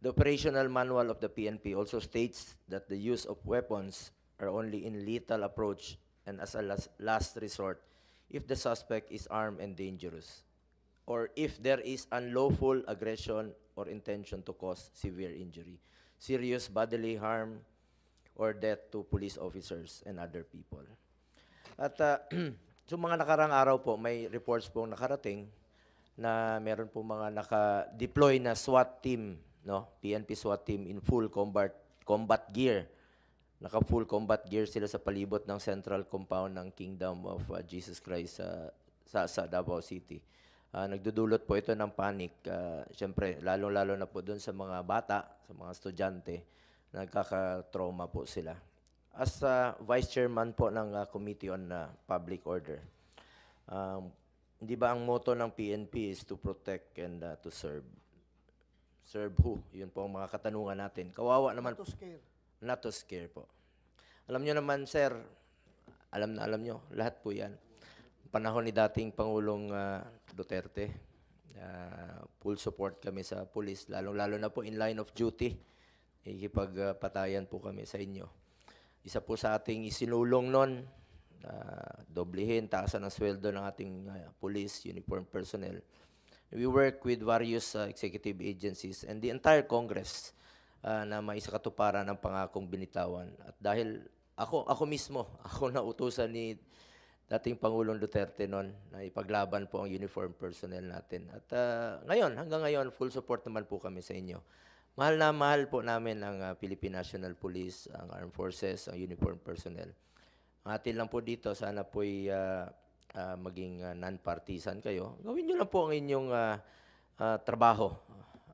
The operational manual of the PNP also states that the use of weapons are only in lethal approach and as a last, last resort if the suspect is armed and dangerous. or if there is unlawful aggression or intention to cause severe injury, serious bodily harm, or death to police officers and other people. At uh, [CLEARS THROAT] so mga nakarang araw po, may reports pong nakarating na meron po mga naka-deploy na SWAT team, no? PNP SWAT team in full combat combat gear. Naka full combat gear sila sa palibot ng central compound ng Kingdom of uh, Jesus Christ uh, sa, sa Davao City. Uh, nagdudulot po ito ng panic. Uh, ah, Siyempre, lalong-lalo na po doon sa mga bata, sa mga estudyante, nagkaka-trauma po sila. As uh, Vice Chairman po ng uh, Committee on uh, Public Order, um, hindi ba ang motto ng PNP is to protect and uh, to serve? Serve who? Yun po ang mga katanungan natin. Kawawa naman. Not to scare. Not to scare po. Alam nyo naman, sir, alam na alam nyo, lahat po yan. Panahon ni dating Pangulong uh, Duterte. Uh, full support kami sa pulis, lalo-lalo na po in line of duty. Ikipagpatayan po kami sa inyo. Isa po sa ating isinulong noon, uh, doblehin, taasan ang sweldo ng ating uh, ah, police, uniform personnel. We work with various uh, executive agencies and the entire Congress uh, na may katuparan ng pangakong binitawan. At dahil ako, ako mismo, [LAUGHS] ako na utusan ni dating Pangulong Duterte noon na ipaglaban po ang uniform personnel natin. At uh, ngayon, hanggang ngayon, full support naman po kami sa inyo. Mahal na mahal po namin ang uh, Philippine National Police, ang Armed Forces, ang uniform personnel. Ang atin lang po dito, sana po uh, ah, uh, maging uh, non-partisan kayo. Gawin nyo lang po ang inyong uh, uh, trabaho.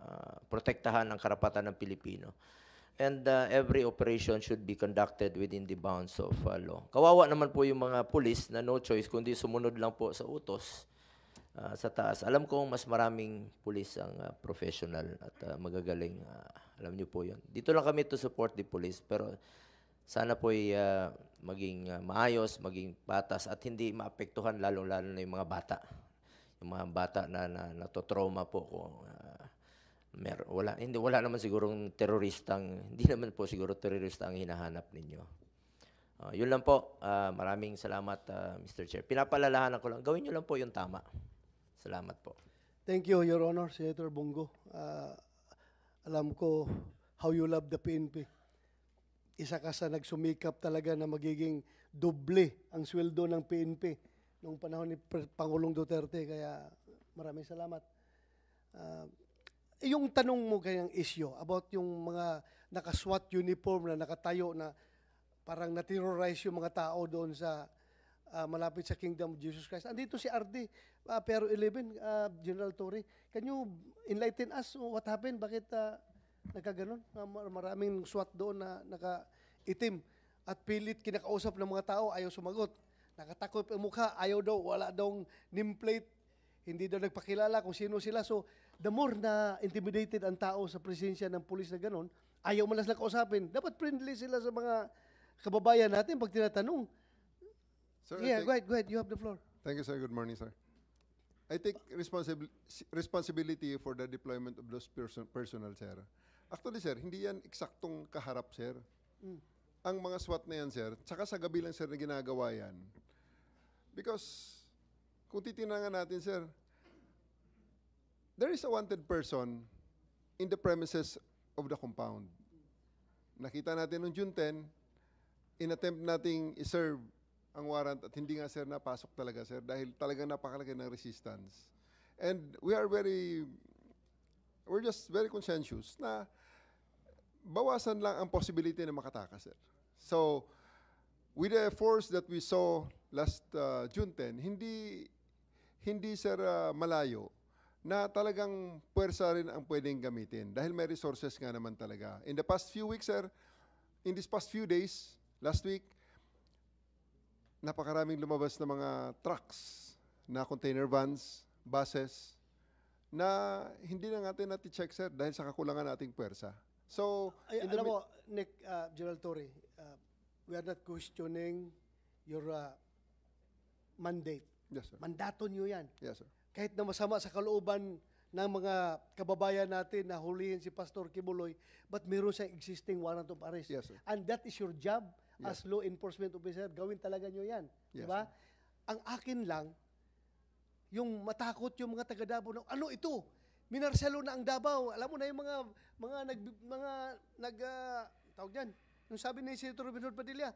Uh, protektahan ang karapatan ng Pilipino and uh, every operation should be conducted within the bounds of uh, law. Kawawa naman po yung mga pulis na no choice kundi sumunod lang po sa utos uh, sa taas. Alam ko mas maraming pulis ang uh, professional at uh, magagaling. Uh, alam niyo po yun. Dito lang kami to support the police pero sana po ay uh, maging uh, maayos, maging patas at hindi maapektuhan lalong-lalo na yung mga bata. Yung mga bata na, na natotrauma po kung uh, mer wala hindi wala naman sigurong teroristang hindi naman po siguro terorista ang hinahanap ninyo. Uh, yun lang po. Uh, maraming salamat uh, ah, Mr. Chair. Pinapalalahan ko lang gawin niyo lang po yung tama. Salamat po. Thank you Your Honor Senator Bongo. Uh, alam ko how you love the PNP. Isa ka sa nagsumikap talaga na magiging doble ang sweldo ng PNP noong panahon ni Pangulong Duterte kaya maraming salamat. Uh, yung tanong mo kayang isyo about yung mga naka-SWAT uniform na nakatayo na parang naterrorize yung mga tao doon sa uh, malapit sa Kingdom of Jesus Christ. Andito si RD, uh, ah, pero 11, uh, ah, General Tori. Can you enlighten us what happened? Bakit uh, nagkaganon? maraming SWAT doon na naka-itim at pilit kinakausap ng mga tao, ayaw sumagot. Nakatakot ang mukha, ayaw daw, wala daw nameplate hindi daw nagpakilala kung sino sila. So, the more na intimidated ang tao sa presensya ng pulis na ganun, ayaw mo lang kausapin. Dapat friendly sila sa mga kababayan natin pag tinatanong. Sir, yeah, go ahead, go ahead. You have the floor. Thank you, sir. Good morning, sir. I take responsibil- responsibility for the deployment of those person- personnel, sir. Actually, sir, hindi yan eksaktong kaharap, sir. Mm. Ang mga SWAT na yan, sir, tsaka sa gabi lang, sir, na ginagawa yan. Because kung titingnan natin, sir, there is a wanted person in the premises of the compound. Nakita natin noong June 10, inattempt nating i-serve ang warrant at hindi nga, sir, napasok talaga, sir, dahil talagang napakalaki ng resistance. And we are very, we're just very conscientious na bawasan lang ang possibility na makatakas, sir. So, with the force that we saw last uh, June 10, hindi hindi sir uh, malayo na talagang puwersa rin ang pwedeng gamitin dahil may resources nga naman talaga. In the past few weeks, sir, in these past few days, last week, napakaraming lumabas na mga trucks na container vans, buses, na hindi na natin natin check, sir, dahil sa kakulangan nating puwersa. So, Ay, in the alam mo, Nick, uh, General Torre, uh, we are not questioning your uh, mandate Yes, sir. Mandato niyo yan. Yes, sir. Kahit na masama sa kalooban ng mga kababayan natin na hulihin si Pastor Kibuloy, but meron siyang existing warrant of arrest. Yes, sir. And that is your job yes. as law enforcement officer. Gawin talaga niyo yan. Yes, diba? Sir. Ang akin lang, yung matakot yung mga taga Davao na, ano ito? Minarselo na ang Davao. Alam mo na yung mga, mga, nag, mga, nag, uh, tawag yan, yung sabi ni Senator Robin Padilla,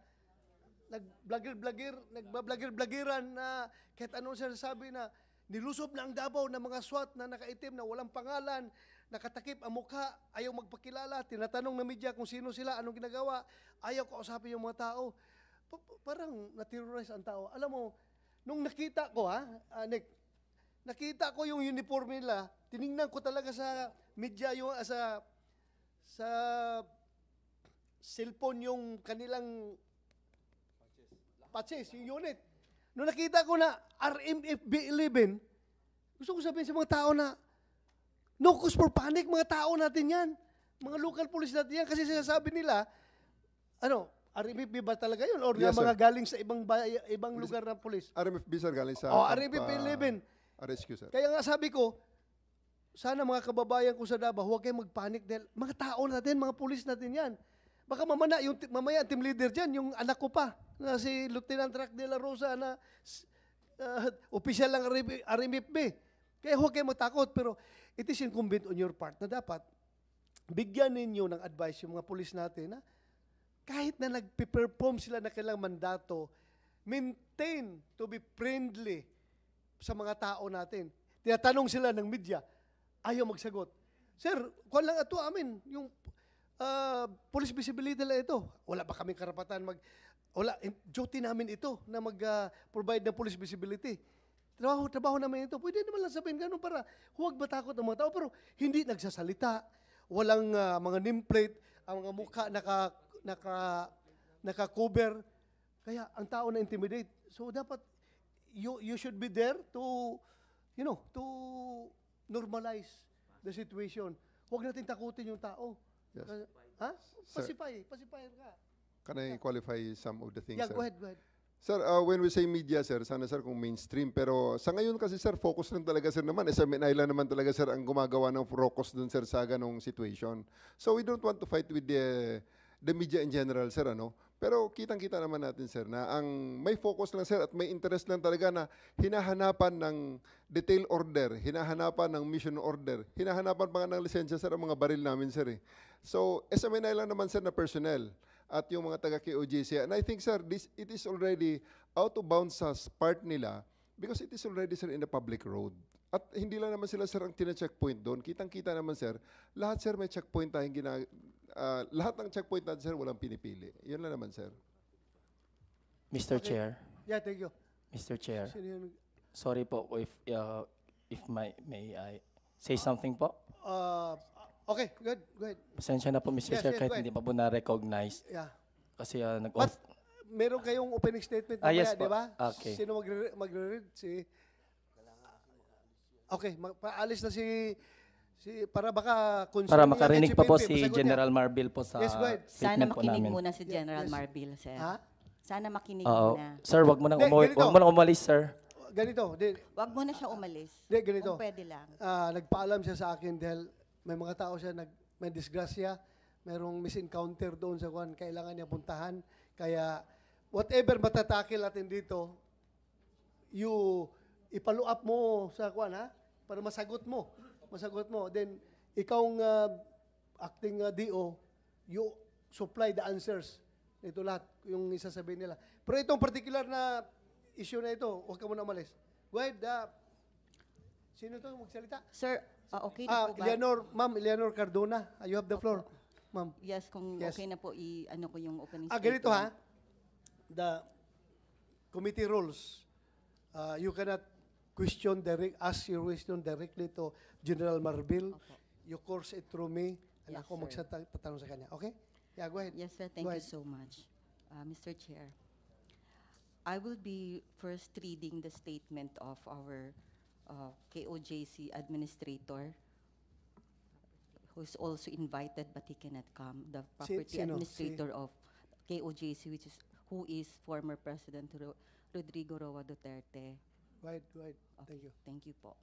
nag-blagir-blagir, nagbablagir-blagiran na kahit anong sinasabi na nilusob na ang Davao ng mga SWAT na nakaitim na walang pangalan, nakatakip ang mukha, ayaw magpakilala, tinatanong ng media kung sino sila, anong ginagawa, ayaw kausapin yung mga tao. parang na-terrorize ang tao. Alam mo, nung nakita ko ha, uh, Nick, nakita ko yung uniform nila, tiningnan ko talaga sa media yung uh, sa sa cellphone yung kanilang purchase, yung unit. Nung nakita ko na RMFB 11, gusto ko sabihin sa mga tao na no cause for panic, mga tao natin yan. Mga local police natin yan. Kasi sinasabi nila, ano, RMFB ba talaga yun? Or yes, mga sir. galing sa ibang bay, ibang police, lugar ng police? RMFB, sir, galing sa... Oh, RMFB uh, 11. Rescue, sir. Kaya nga sabi ko, sana mga kababayan ko sa Davao, huwag kayong magpanic dahil mga tao natin, mga pulis natin yan. Baka mamana, yung, mamaya team leader dyan, yung anak ko pa na si Lieutenant Rack de la Rosa na uh, opisyal ng RMFB. Kaya huwag kayo matakot, pero it is incumbent on your part na dapat bigyan ninyo ng advice yung mga polis natin na kahit na nagpe-perform sila na kailang mandato, maintain to be friendly sa mga tao natin. Tinatanong sila ng media, ayaw magsagot. Sir, kuha lang ito amin, yung uh, police visibility nila ito. Wala ba kaming karapatan mag wala, eh, duty namin ito na mag-provide ah, uh, ng police visibility. Trabaho, trabaho namin ito. Pwede naman lang sabihin ganun para huwag matakot ang mga tao. Pero hindi nagsasalita. Walang uh, mga nameplate, ang mga mukha naka, naka, naka-cover. Kaya ang tao na intimidate. So dapat you, you should be there to, you know, to normalize the situation. Huwag natin takutin yung tao. Yes. Ha? Pasipay, pasipay ka. Can I qualify some of the things, Yeah, sir? go ahead, go ahead. Sir, uh, when we say media, sir, sana sir kung mainstream. Pero sa ngayon kasi, sir, focus lang talaga, sir, naman. SM Island naman talaga, sir, ang gumagawa ng focus dun, sir, sa ganong situation. So we don't want to fight with the the media in general, sir, ano? Pero kitang-kita naman natin, sir, na ang may focus lang, sir, at may interest lang talaga na hinahanapan ng detail order, hinahanapan ng mission order, hinahanapan pa nga ng lisensya, sir, ang mga baril namin, sir. Eh. So, SMNI lang naman, sir, na personnel at yung mga taga KOJC. And I think, sir, this, it is already out of bounds sa part nila because it is already, sir, in the public road. At hindi lang naman sila, sir, ang tina-checkpoint doon. Kitang-kita naman, sir, lahat, sir, may checkpoint tayong gina... Uh, lahat ng checkpoint natin, sir, walang pinipili. Yun lang naman, sir. Mr. Okay. Chair. Yeah, thank you. Mr. Chair. Ano, Sorry po if uh, if my may I say something po? Uh, Okay, good, good. Pasensya na po, Mr. Yes, Chair, kahit hindi pa po na-recognize. Yeah. Kasi uh, ah, nag But, meron kayong opening statement Ah, yes di ba? Okay. Sino magre- magre-read? Si... Okay, mag- paalis na si... si para baka... concerning Para makarinig pa po si masagot niya. General Marbil po sa Yes, go Sana makinig muna si General yes. Marbil, sir. Ha? Sana makinig Oo. muna. Sir, wag mo nang umu- Wag mo nang umalis, sir. Ganito, di, wag mo na siya umalis. di ganito. Kung pwede lang. Ah, nagpaalam siya sa akin dahil may mga tao siya nag may disgrasya, merong misencounter doon sa kwan, kailangan niya puntahan. Kaya whatever matatakil natin dito, you ipaluap mo sa kwan ha para masagot mo. Masagot mo. Then ikaw ng uh, acting uh, DO, you supply the answers nito lahat yung isasabihin nila. Pero itong particular na issue na ito, huwag ka muna umalis. Go ahead, uh, Sino to magsalita? Sir, Ah, okay na Ah, po ba? Leonor, ma'am, Eleanor Cardona, ah, you have the floor. Ma'am. Yes, kung Yes. okay na po, i-ano ko yung opening Ah, ganito ha. The committee rules, uh, you cannot question direct, ask your question directly to General Marbil. Opo. You course it through me, and Yes, ako sir. sa kanya. Okay? Yeah, go ahead. Yes, sir. Thank Go you ahead. so much. Uh, ah, Mr. Chair, I will be first reading the statement of our Uh, KOJC administrator who's also invited but he cannot come, the property administrator Si- of KOJC, which is, who is former President Ro- Rodrigo Roa Duterte. Right, ahead, Okay, Thank you. Thank you Paul.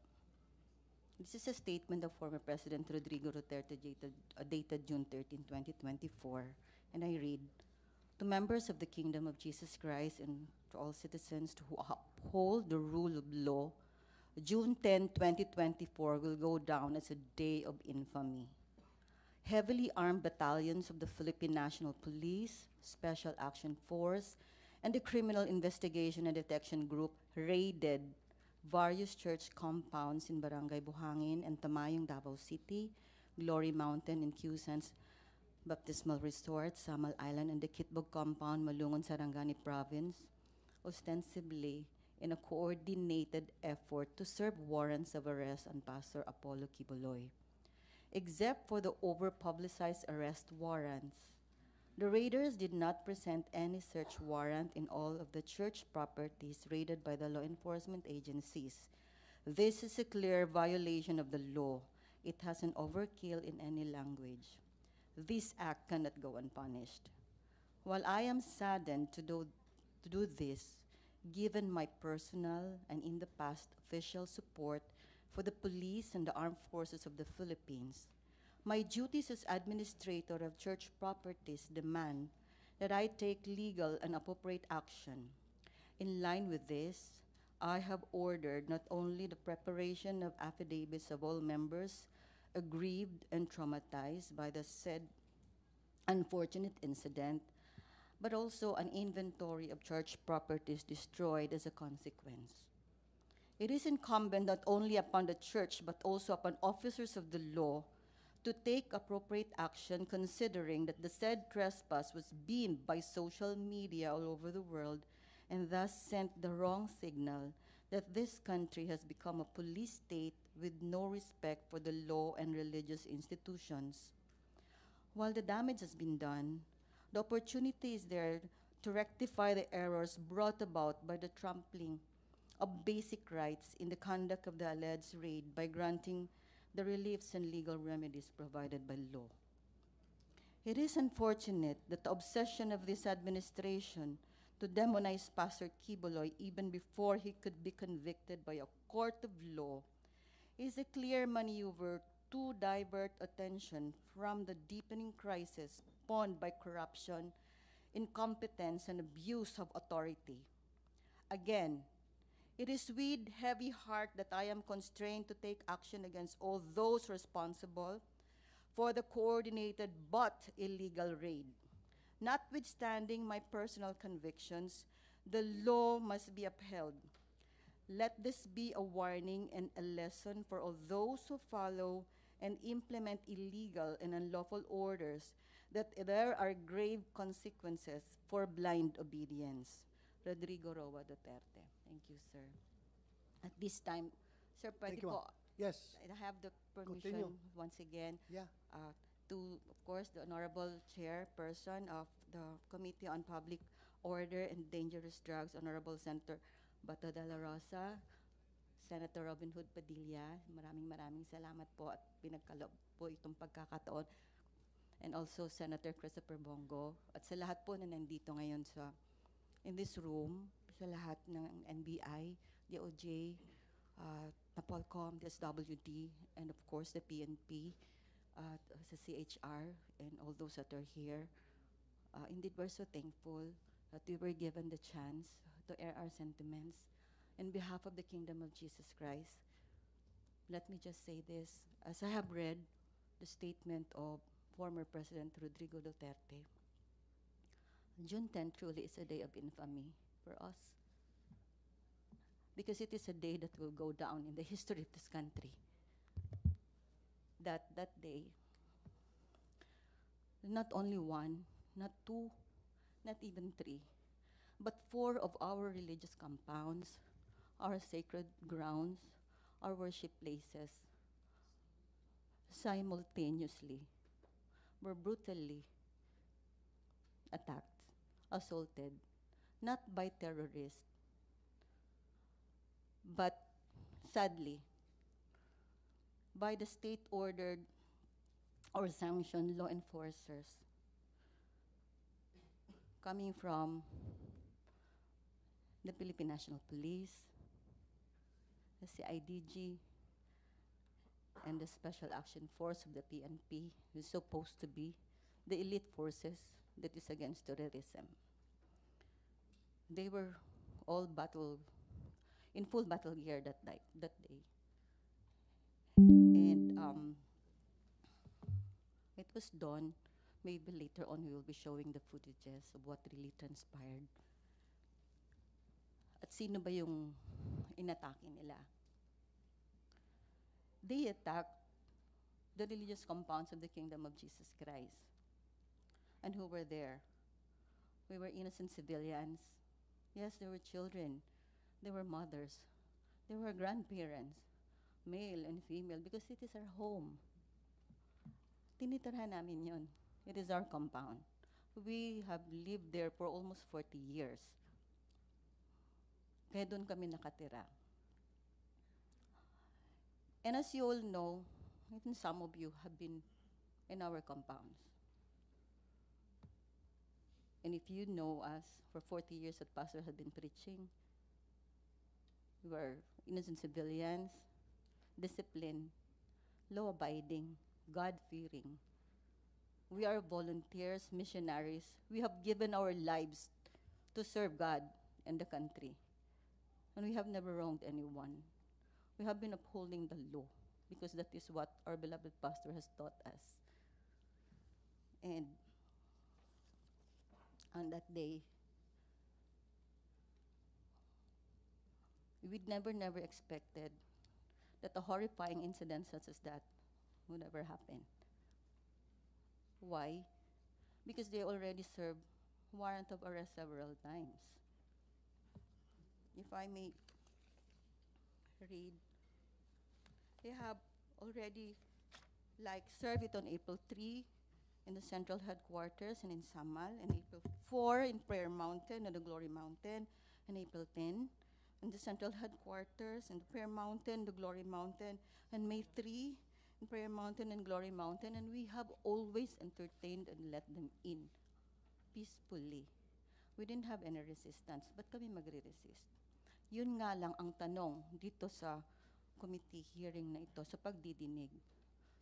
This is a statement of former President Rodrigo Duterte dated, uh, dated June 13, 2024, and I read, "To members of the Kingdom of Jesus Christ and to all citizens to who uphold the rule of law June 10, 2024 will go down as a day of infamy. Heavily armed battalions of the Philippine National Police, Special Action Force, and the Criminal Investigation and Detection Group raided various church compounds in Barangay Buhangin and Tamayong, Davao City, Glory Mountain in Cusans, Baptismal Resort, Samal Island, and the Kitbog compound, Malungon, Sarangani Province, ostensibly in a coordinated effort to serve warrants of arrest on Pastor Apollo Kiboloy. Except for the over-publicized arrest warrants, the raiders did not present any search warrant in all of the church properties raided by the law enforcement agencies. This is a clear violation of the law. It has an overkill in any language. This act cannot go unpunished. While I am saddened to do, to do this, given my personal and in the past official support for the police and the armed forces of the Philippines, my duties as administrator of church properties demand that I take legal and appropriate action. In line with this, I have ordered not only the preparation of affidavits of all members aggrieved and traumatized by the said unfortunate incident, but also an inventory of church properties destroyed as a consequence. It is incumbent not only upon the church but also upon officers of the law to take appropriate action considering that the said trespass was beamed by social media all over the world and thus sent the wrong signal that this country has become a police state with no respect for the law and religious institutions. While the damage has been done, the opportunity is there to rectify the errors brought about by the trampling of basic rights in the conduct of the alleged raid by granting the reliefs and legal remedies provided by law. It is unfortunate that the obsession of this administration to demonize Pastor Kiboloy even before he could be convicted by a court of law is a clear maneuver to divert attention from the deepening crisis spawned by corruption, incompetence, and abuse of authority. Again, it is with heavy heart that I am constrained to take action against all those responsible for the coordinated but illegal raid. Notwithstanding my personal convictions, the law must be upheld. Let this be a warning and a lesson for all those who follow and implement illegal and unlawful orders that there are grave consequences for blind obedience. Rodrigo Roa Duterte. Thank you, sir. At this time, sir, pwede po, yes. I have the permission Continue. once again yeah. Uh, to, of course, the Honorable Chairperson of the Committee on Public Order and Dangerous Drugs, Honorable Senator Bato de la Rosa, Senator Robin Hood Padilla, maraming maraming salamat po at pinagkaloob po itong pagkakataon and also Senator Christopher Bongo at sa lahat po na nandito ngayon sa in this room, sa lahat ng NBI, DOJ, uh, Napolcom, DSWD, and of course the PNP, uh, sa CHR, and all those that are here. Uh, indeed, we're so thankful that we were given the chance to air our sentiments in behalf of the kingdom of Jesus Christ. Let me just say this. As I have read the statement of former President Rodrigo Duterte. June 10 truly is a day of infamy for us because it is a day that will go down in the history of this country. That, that day, not only one, not two, not even three, but four of our religious compounds, our sacred grounds, our worship places, simultaneously were brutally attacked, assaulted, not by terrorists, but sadly, by the state ordered or sanctioned law enforcers coming from the Philippine National Police, the CIDG, and the Special Action Force of the PNP is supposed to be the elite forces that is against terrorism. They were all battle, in full battle gear that, night, that day. And um, it was dawn. Maybe later on we will be showing the footages of what really transpired. At sino ba yung inatake nila? they attack the religious compounds of the kingdom of Jesus Christ. And who were there? We were innocent civilians. Yes, there were children. There were mothers. There were grandparents, male and female, because it is our home. Tinitirhan namin yon. It is our compound. We have lived there for almost 40 years. Kaya doon kami nakatira. And as you all know, even some of you have been in our compounds. And if you know us, for 40 years that Pastor had been preaching, we were innocent civilians, disciplined, law-abiding, God-fearing. We are volunteers, missionaries. We have given our lives to serve God and the country. And we have never wronged anyone we have been upholding the law because that is what our beloved pastor has taught us. And on that day, we'd never, never expected that a horrifying incident such as that would ever happen. Why? Because they already served warrant of arrest several times. If I may read They have already like served it on April 3 in the central headquarters and in Samal, and April 4 in Prayer Mountain and the Glory Mountain, and April 10 in the central headquarters and the Prayer Mountain, the Glory Mountain, and May 3 in Prayer Mountain and Glory Mountain, and we have always entertained and let them in peacefully. We didn't have any resistance. but kami magre-resist? Yun nga lang ang tanong dito sa committee hearing na ito, sa pagdidinig,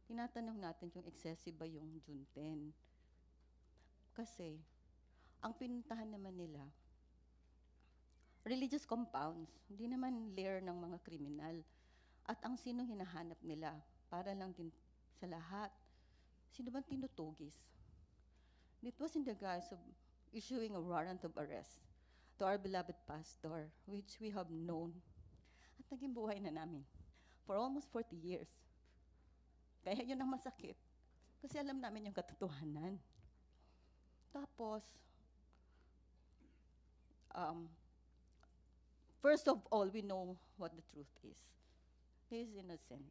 tinatanong natin kung excessive ba yung June 10. Kasi, ang pinuntahan naman nila, religious compounds, hindi naman layer ng mga kriminal. At ang sinong hinahanap nila, para lang din sa lahat, sino bang tinutugis? And it was in the guise of issuing a warrant of arrest to our beloved pastor, which we have known at naging buhay na namin for almost 40 years. Kaya yun ang masakit. Kasi alam namin yung katotohanan. Tapos, um, first of all, we know what the truth is. He is innocent.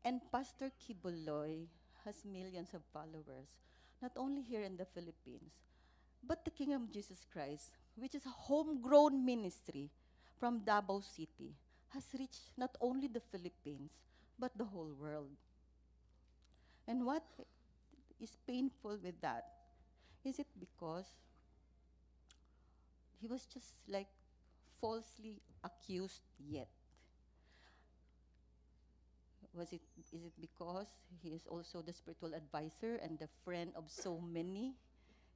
And Pastor Kibuloy has millions of followers, not only here in the Philippines, but the Kingdom of Jesus Christ, which is a homegrown ministry from Davao City. has reached not only the Philippines, but the whole world. And what is painful with that? Is it because he was just like falsely accused yet? Was it, is it because he is also the spiritual advisor and the friend of so many,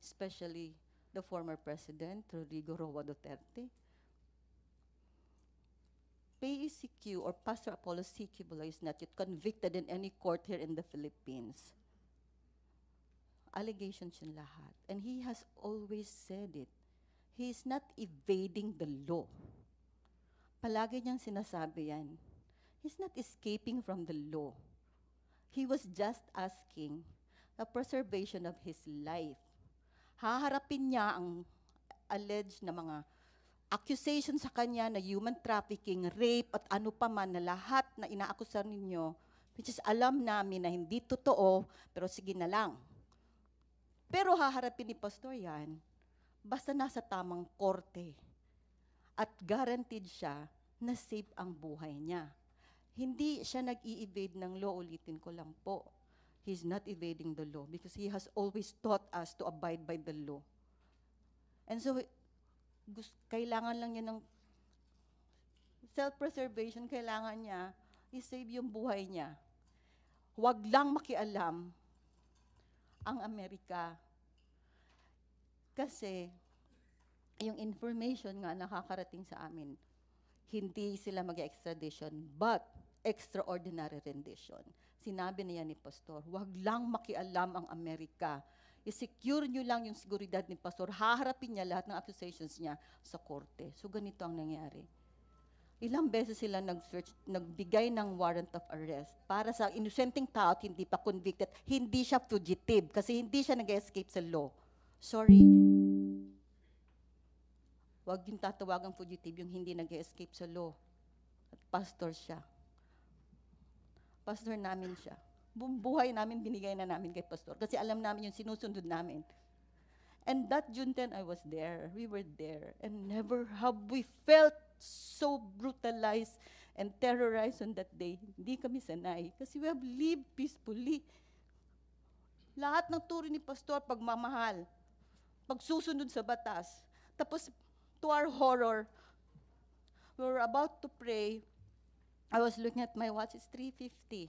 especially the former president, Rodrigo Roa Duterte? PACQ e or Pastor Apollo C. Kibulo is not yet convicted in any court here in the Philippines. Allegations yun lahat. And he has always said it. He is not evading the law. Palagi niyang sinasabi yan. He's not escaping from the law. He was just asking the preservation of his life. Haharapin niya ang alleged na mga accusation sa kanya na human trafficking, rape, at ano pa man na lahat na inaakusan ninyo, which is alam namin na hindi totoo, pero sige na lang. Pero haharapin ni Pastor yan, basta nasa tamang korte. At guaranteed siya na safe ang buhay niya. Hindi siya nag-i-evade ng law, ulitin ko lang po. He's not evading the law because he has always taught us to abide by the law. And so gusto, kailangan lang niya ng self-preservation, kailangan niya isave yung buhay niya. Huwag lang makialam ang Amerika. Kasi yung information nga nakakarating sa amin, hindi sila mag extradition but extraordinary rendition. Sinabi niya ni Pastor, huwag lang makialam ang Amerika I-secure nyo lang yung seguridad ni pastor. Haharapin niya lahat ng accusations niya sa korte. So ganito ang nangyari. Ilang beses sila nag-search, nagbigay ng warrant of arrest para sa inusenting tao at hindi pa convicted. Hindi siya fugitive kasi hindi siya nag-escape sa law. Sorry. Huwag yung tatawagang fugitive yung hindi nag-escape sa law. At pastor siya. Pastor namin siya buong buhay namin binigay na namin kay pastor kasi alam namin yung sinusundod namin. And that June 10, I was there. We were there. And never have we felt so brutalized and terrorized on that day. Hindi kami sanay kasi we have lived peacefully. Lahat ng turo ni pastor, pagmamahal, pagsusunod sa batas. Tapos, to our horror, we were about to pray. I was looking at my watch, it's 3.50.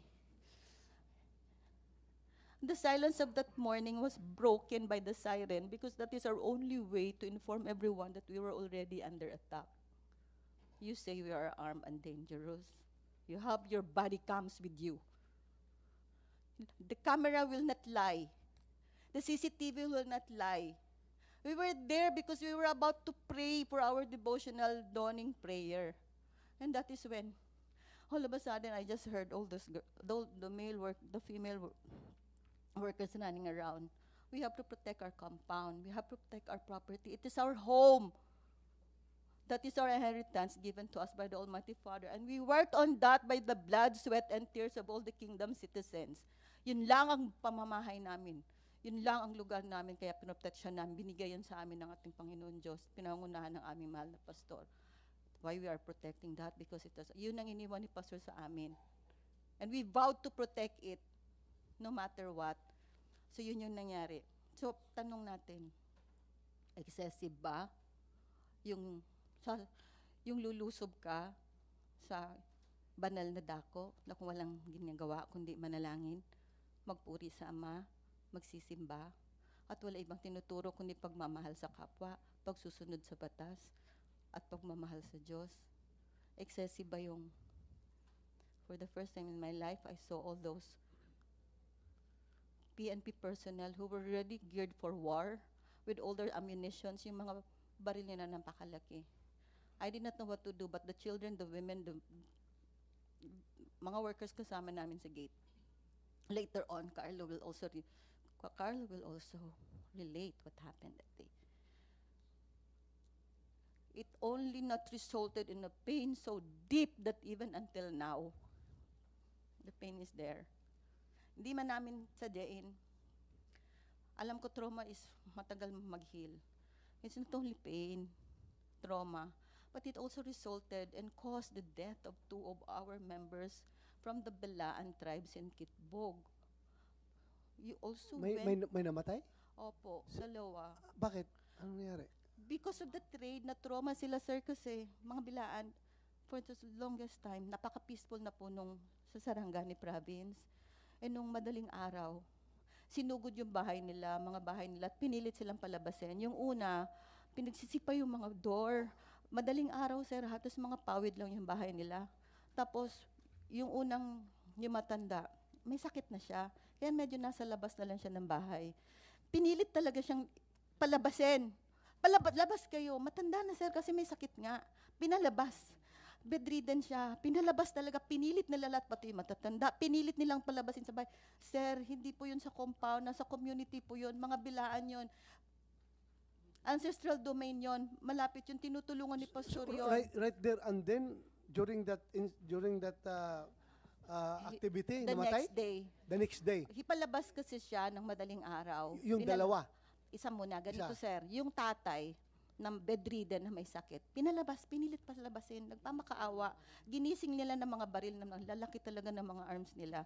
The silence of that morning was broken by the siren because that is our only way to inform everyone that we were already under attack. You say we are armed and dangerous. You have your body cams with you. The camera will not lie. The CCTV will not lie. We were there because we were about to pray for our devotional dawning prayer. And that is when all of a sudden I just heard all this, the, the male work, the female work. workers running around. We have to protect our compound. We have to protect our property. It is our home. That is our inheritance given to us by the Almighty Father. And we worked on that by the blood, sweat, and tears of all the kingdom citizens. Yun lang ang pamamahay namin. Yun lang ang lugar namin, kaya pinoproteksyon namin. Binigay yan sa amin ng ating Panginoon Diyos. Pinangunahan ng aming mahal na pastor. Why we are protecting that? Because it is, yun ang iniwan ni pastor sa amin. And we vowed to protect it no matter what. So yun yung nangyari. So tanong natin, excessive ba yung sa yung lulusob ka sa banal na dako na kung walang ginagawa kundi manalangin, magpuri sa Ama, magsisimba, at wala ibang tinuturo kundi pagmamahal sa kapwa, pagsusunod sa batas, at pagmamahal sa Diyos. Excessive ba yung... For the first time in my life, I saw all those PNP personnel who were really geared for war with all their ammunitions, yung mga baril nila ng pakalaki. I did not know what to do, but the children, the women, the mga workers kasama namin sa gate. Later on, Carlo will also re- Carlo will also relate what happened that day. It only not resulted in a pain so deep that even until now, the pain is there. Hindi man namin sadyain. Alam ko trauma is matagal mag-heal. It's not only pain, trauma, but it also resulted and caused the death of two of our members from the Belaan tribes in Kitbog. You also may, went, may, may namatay? Opo, so, dalawa. Bakit? Ano nangyari? Because of the trade, na trauma sila sir kasi mga Belaan for the longest time, napaka-peaceful na po nung sa Sarangani province. E nung madaling araw, sinugod yung bahay nila, mga bahay nila, at pinilit silang palabasin. Yung una, pinagsisipa yung mga door. Madaling araw, sir, hatos mga pawid lang yung bahay nila. Tapos, yung unang, yung matanda, may sakit na siya. Kaya medyo nasa labas na lang siya ng bahay. Pinilit talaga siyang palabasin. Palabas, labas kayo. Matanda na, sir, kasi may sakit nga. Pinalabas bedridden siya. Pinalabas talaga, pinilit nila lahat, pati matatanda. Pinilit nilang palabasin sa bahay. Sir, hindi po yun sa compound, nasa community po yun, mga bilaan yun. Ancestral domain yun, malapit yung tinutulungan ni Pastor so, yun. Right, right there and then, during that, in, during that uh, uh, activity, the namatay? next day. The next day. Hipalabas kasi siya ng madaling araw. Y- yung Pinal- dalawa? Isa muna, ganito isa. sir. Yung tatay, na bedridden na may sakit. Pinalabas, pinilit pa palabasin, nagpamakaawa. Ginising nila ng mga baril na lalaki talaga ng mga arms nila.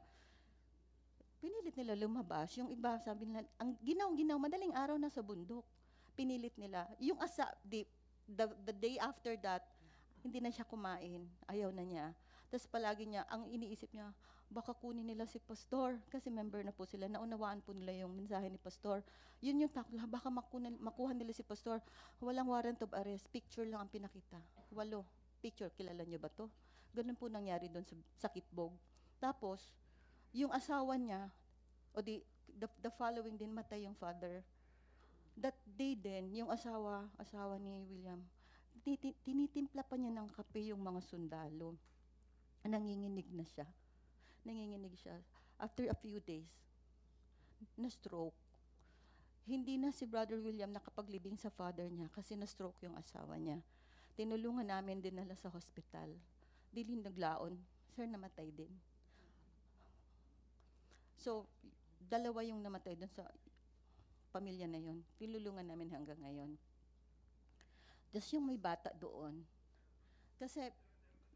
Pinilit nila lumabas. Yung iba, sabi nila, ang ginaw-ginaw, madaling araw na sa bundok. Pinilit nila. Yung asa, the, the, the day after that, hindi na siya kumain. Ayaw na niya. Tapos palagi niya, ang iniisip niya, baka kunin nila si pastor kasi member na po sila. Naunawaan po nila yung mensahe ni pastor. Yun yung takot baka makuna, makuha nila si pastor. Walang warrant of arrest, picture lang ang pinakita. Walo, picture, kilala niyo ba to? Ganun po nangyari doon sa, sa Kitbog. Tapos, yung asawa niya, o di, the, the following din, matay yung father. That day din, yung asawa, asawa ni William, tinitimpla pa niya ng kape yung mga sundalo. Nanginginig na siya nanginginig siya. After a few days, na-stroke. Hindi na si Brother William nakapaglibing sa father niya kasi na-stroke yung asawa niya. Tinulungan namin, din dinala sa hospital. Dilin naglaon. Sir, namatay din. So, dalawa yung namatay doon sa pamilya na yon. Tinulungan namin hanggang ngayon. Tapos yung may bata doon. Kasi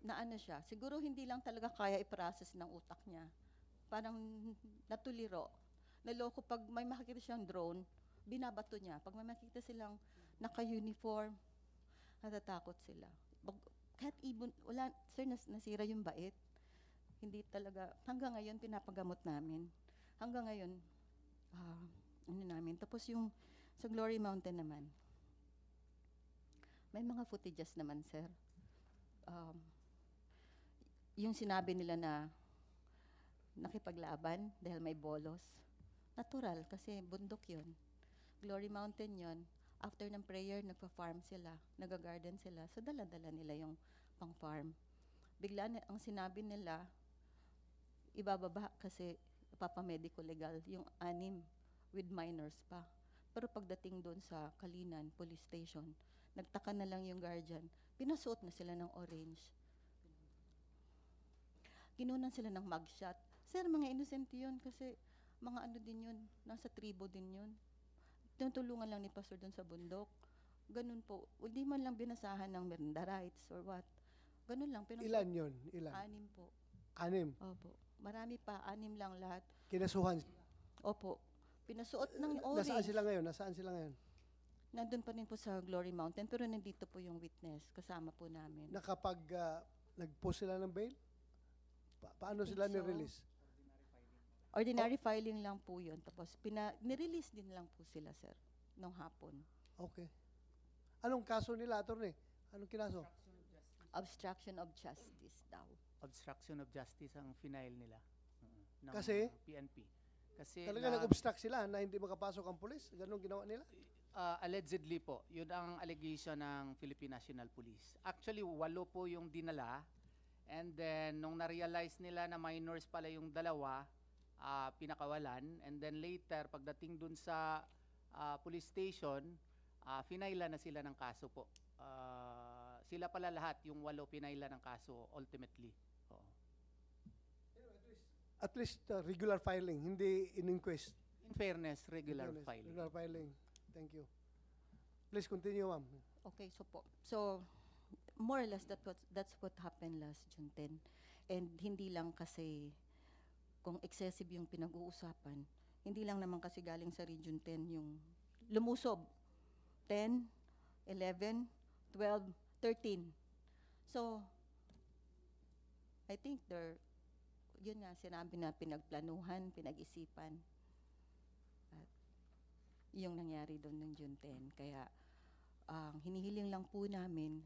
na ano siya, siguro hindi lang talaga kaya i-process ng utak niya. Parang natuliro. Naloko pag may makikita siyang drone, binabato niya. Pag may makikita silang naka-uniform, natatakot sila. Bag, kahit ibon, wala, sir, nas, nasira yung bait. Hindi talaga, hanggang ngayon pinapagamot namin. Hanggang ngayon, uh, ano namin. Tapos yung sa Glory Mountain naman, may mga footages naman, sir. Um, yung sinabi nila na nakipaglaban dahil may bolos, natural kasi bundok yun. Glory Mountain yun. After ng prayer, nagpa-farm sila, nagagarden sila. So dala-dala nila yung pang-farm. Bigla na, ang sinabi nila, ibababa kasi papamedico legal yung anim with minors pa. Pero pagdating doon sa Kalinan Police Station, nagtaka na lang yung guardian, pinasuot na sila ng orange kinunan sila ng mugshot. Sir, mga innocent yun kasi mga ano din yun, nasa tribo din yun. Tutulungan lang ni Pastor doon sa bundok. Ganun po. Hindi man lang binasahan ng merenda rights or what. Ganun lang. Pinang- Ilan yun? Ilan? Anim po. Anim? Opo. Marami pa. Anim lang lahat. Kinasuhan? Opo. Pinasuot ng eh, orange. Nasaan sila ngayon? Nasaan sila ngayon? Nandun pa rin po sa Glory Mountain pero nandito po yung witness. Kasama po namin. Nakapag uh, ah, nag sila ng bail? Pa- paano sila so. Uh, nirelease? Ordinary oh. filing lang po yun. Tapos pina, nirelease din lang po sila, sir, nung hapon. Okay. Anong kaso nila, attorney? Anong kinaso? Obstruction of justice daw. Obstruction of justice ang final nila. Uh, Kasi? PNP. Kasi Talaga nag-obstruct sila na hindi makapasok ang pulis? Ganun ginawa nila? Uh, allegedly po. Yun ang allegation ng Philippine National Police. Actually, walo po yung dinala And then, nung na-realize nila na minors pala yung dalawa, uh, pinakawalan. And then later, pagdating dun sa uh, police station, uh, ah, finaila na sila ng kaso po. Uh, sila pala lahat, yung walo, pinaila ng kaso ultimately. Oo. At least uh, regular filing, hindi in inquest. In fairness, regular in fairness, filing. Regular filing. Thank you. Please continue, ma'am. Okay, so po. So, more or less that what, that's what happened last June 10. And hindi lang kasi kung excessive yung pinag-uusapan, hindi lang naman kasi galing sa Region 10 yung lumusob. 10, 11, 12, 13. So, I think there, yun nga, sinabi na pinagplanuhan, pinag-isipan. At yung nangyari doon ng June 10. Kaya, ang uh, hinihiling lang po namin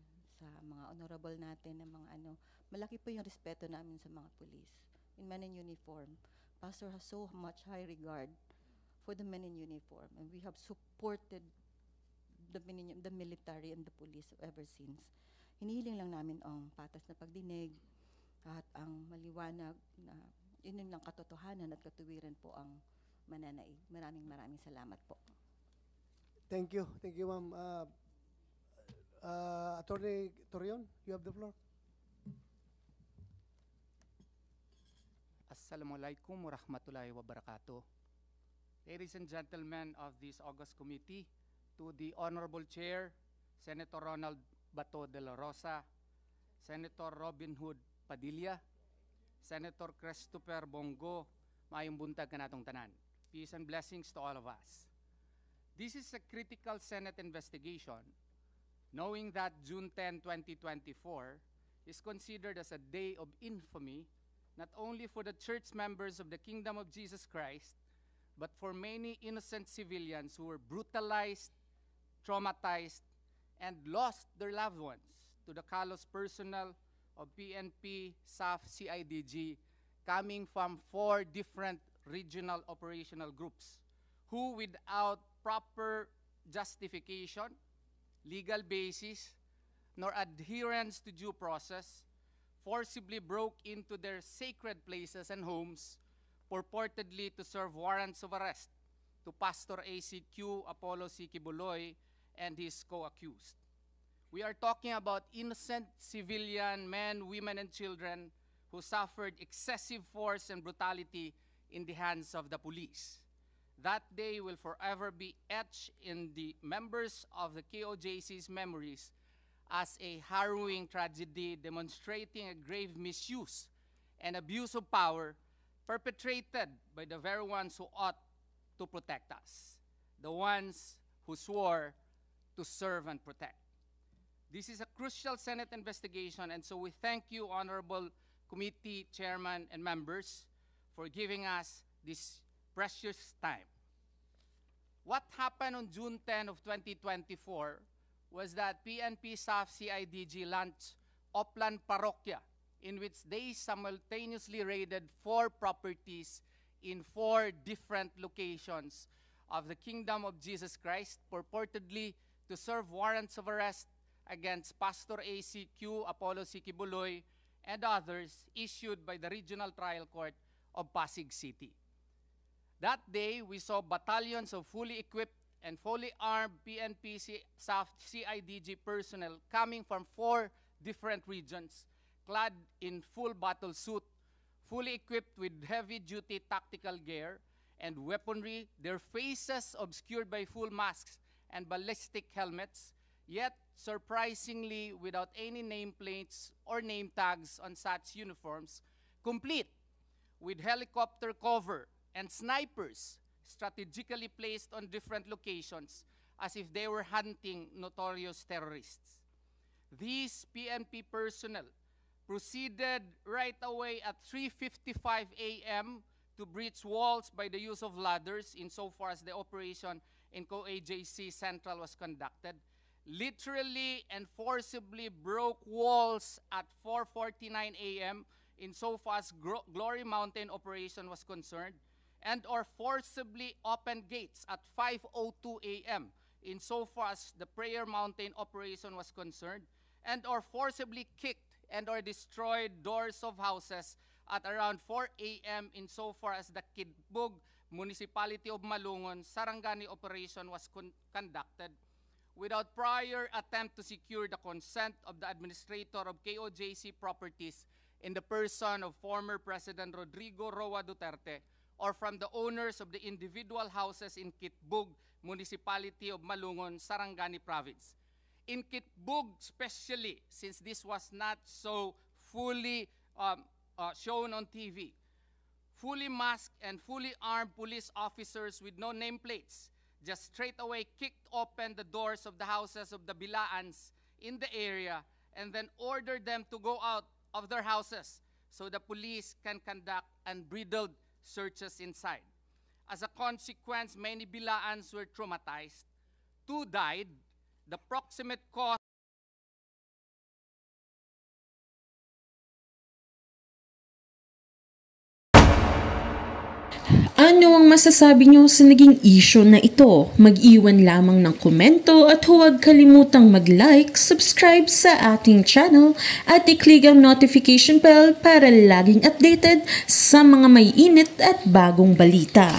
sa mga honorable natin, ng mga ano, malaki po yung respeto namin sa mga police in men in uniform. Pastor has so much high regard for the men in uniform, and we have supported the, the military and the police ever since. Hinihiling lang namin ang patas na pagdinig at ang maliwanag na yun lang katotohanan at katuwiran po ang mananaig. Maraming maraming salamat po. Thank you. Thank you, ma'am. Uh, Uh, Attorney Torreon, you have the floor. Assalamualaikum warahmatullahi wabarakatuh. Ladies and gentlemen of this August committee, to the Honorable Chair, Senator Ronald Bato de la Rosa, Senator Robin Hood Padilla, Senator Christopher Bongo, maayong buntag ka natong tanan. Peace and blessings to all of us. This is a critical Senate investigation knowing that June 10, 2024 is considered as a day of infamy not only for the church members of the Kingdom of Jesus Christ, but for many innocent civilians who were brutalized, traumatized, and lost their loved ones to the callous personnel of PNP, SAF, CIDG, coming from four different regional operational groups who, without proper justification, legal basis, nor adherence to due process, forcibly broke into their sacred places and homes, purportedly to serve warrants of arrest to Pastor ACQ Apollo Sikibuloy and his co-accused. We are talking about innocent civilian men, women, and children who suffered excessive force and brutality in the hands of the police. That day will forever be etched in the members of the KOJC's memories as a harrowing tragedy demonstrating a grave misuse and abuse of power perpetrated by the very ones who ought to protect us, the ones who swore to serve and protect. This is a crucial Senate investigation, and so we thank you, Honorable Committee Chairman and members, for giving us this precious time. What happened on June 10 of 2024 was that PNP SAF CIDG launched Oplan Parokya in which they simultaneously raided four properties in four different locations of the Kingdom of Jesus Christ, purportedly to serve warrants of arrest against Pastor ACQ Apollo Sikibuloy and others issued by the Regional Trial Court of Pasig City. That day, we saw battalions of fully equipped and fully armed PNP, CIDG personnel coming from four different regions, clad in full battle suit, fully equipped with heavy-duty tactical gear and weaponry, their faces obscured by full masks and ballistic helmets, yet surprisingly without any nameplates or name tags on such uniforms, complete with helicopter cover and snipers strategically placed on different locations as if they were hunting notorious terrorists. These PNP personnel proceeded right away at 3.55 a.m. to breach walls by the use of ladders insofar as the operation in Co-AJC Central was conducted, literally and forcibly broke walls at 4.49 a.m. insofar as Glory Mountain operation was concerned, and or forcibly open gates at 5.02 a.m. insofar as the Prayer Mountain operation was concerned, and or forcibly kicked and or destroyed doors of houses at around 4 a.m. insofar as the Kidbug Municipality of Malungon Sarangani operation was con conducted without prior attempt to secure the consent of the administrator of KOJC properties in the person of former President Rodrigo Roa Duterte, or from the owners of the individual houses in Kitbug, Municipality of Malungon, Sarangani Province. In Kitbug especially, since this was not so fully um, uh, shown on TV, fully masked and fully armed police officers with no nameplates just straight away kicked open the doors of the houses of the Bilaans in the area and then ordered them to go out of their houses so the police can conduct unbridled searches inside. As a consequence, many Bilaans were traumatized. Two died. The proximate cause Ano ang masasabi nyo sa naging issue na ito? Mag-iwan lamang ng komento at huwag kalimutang mag-like, subscribe sa ating channel at i-click ang notification bell para laging updated sa mga may init at bagong balita.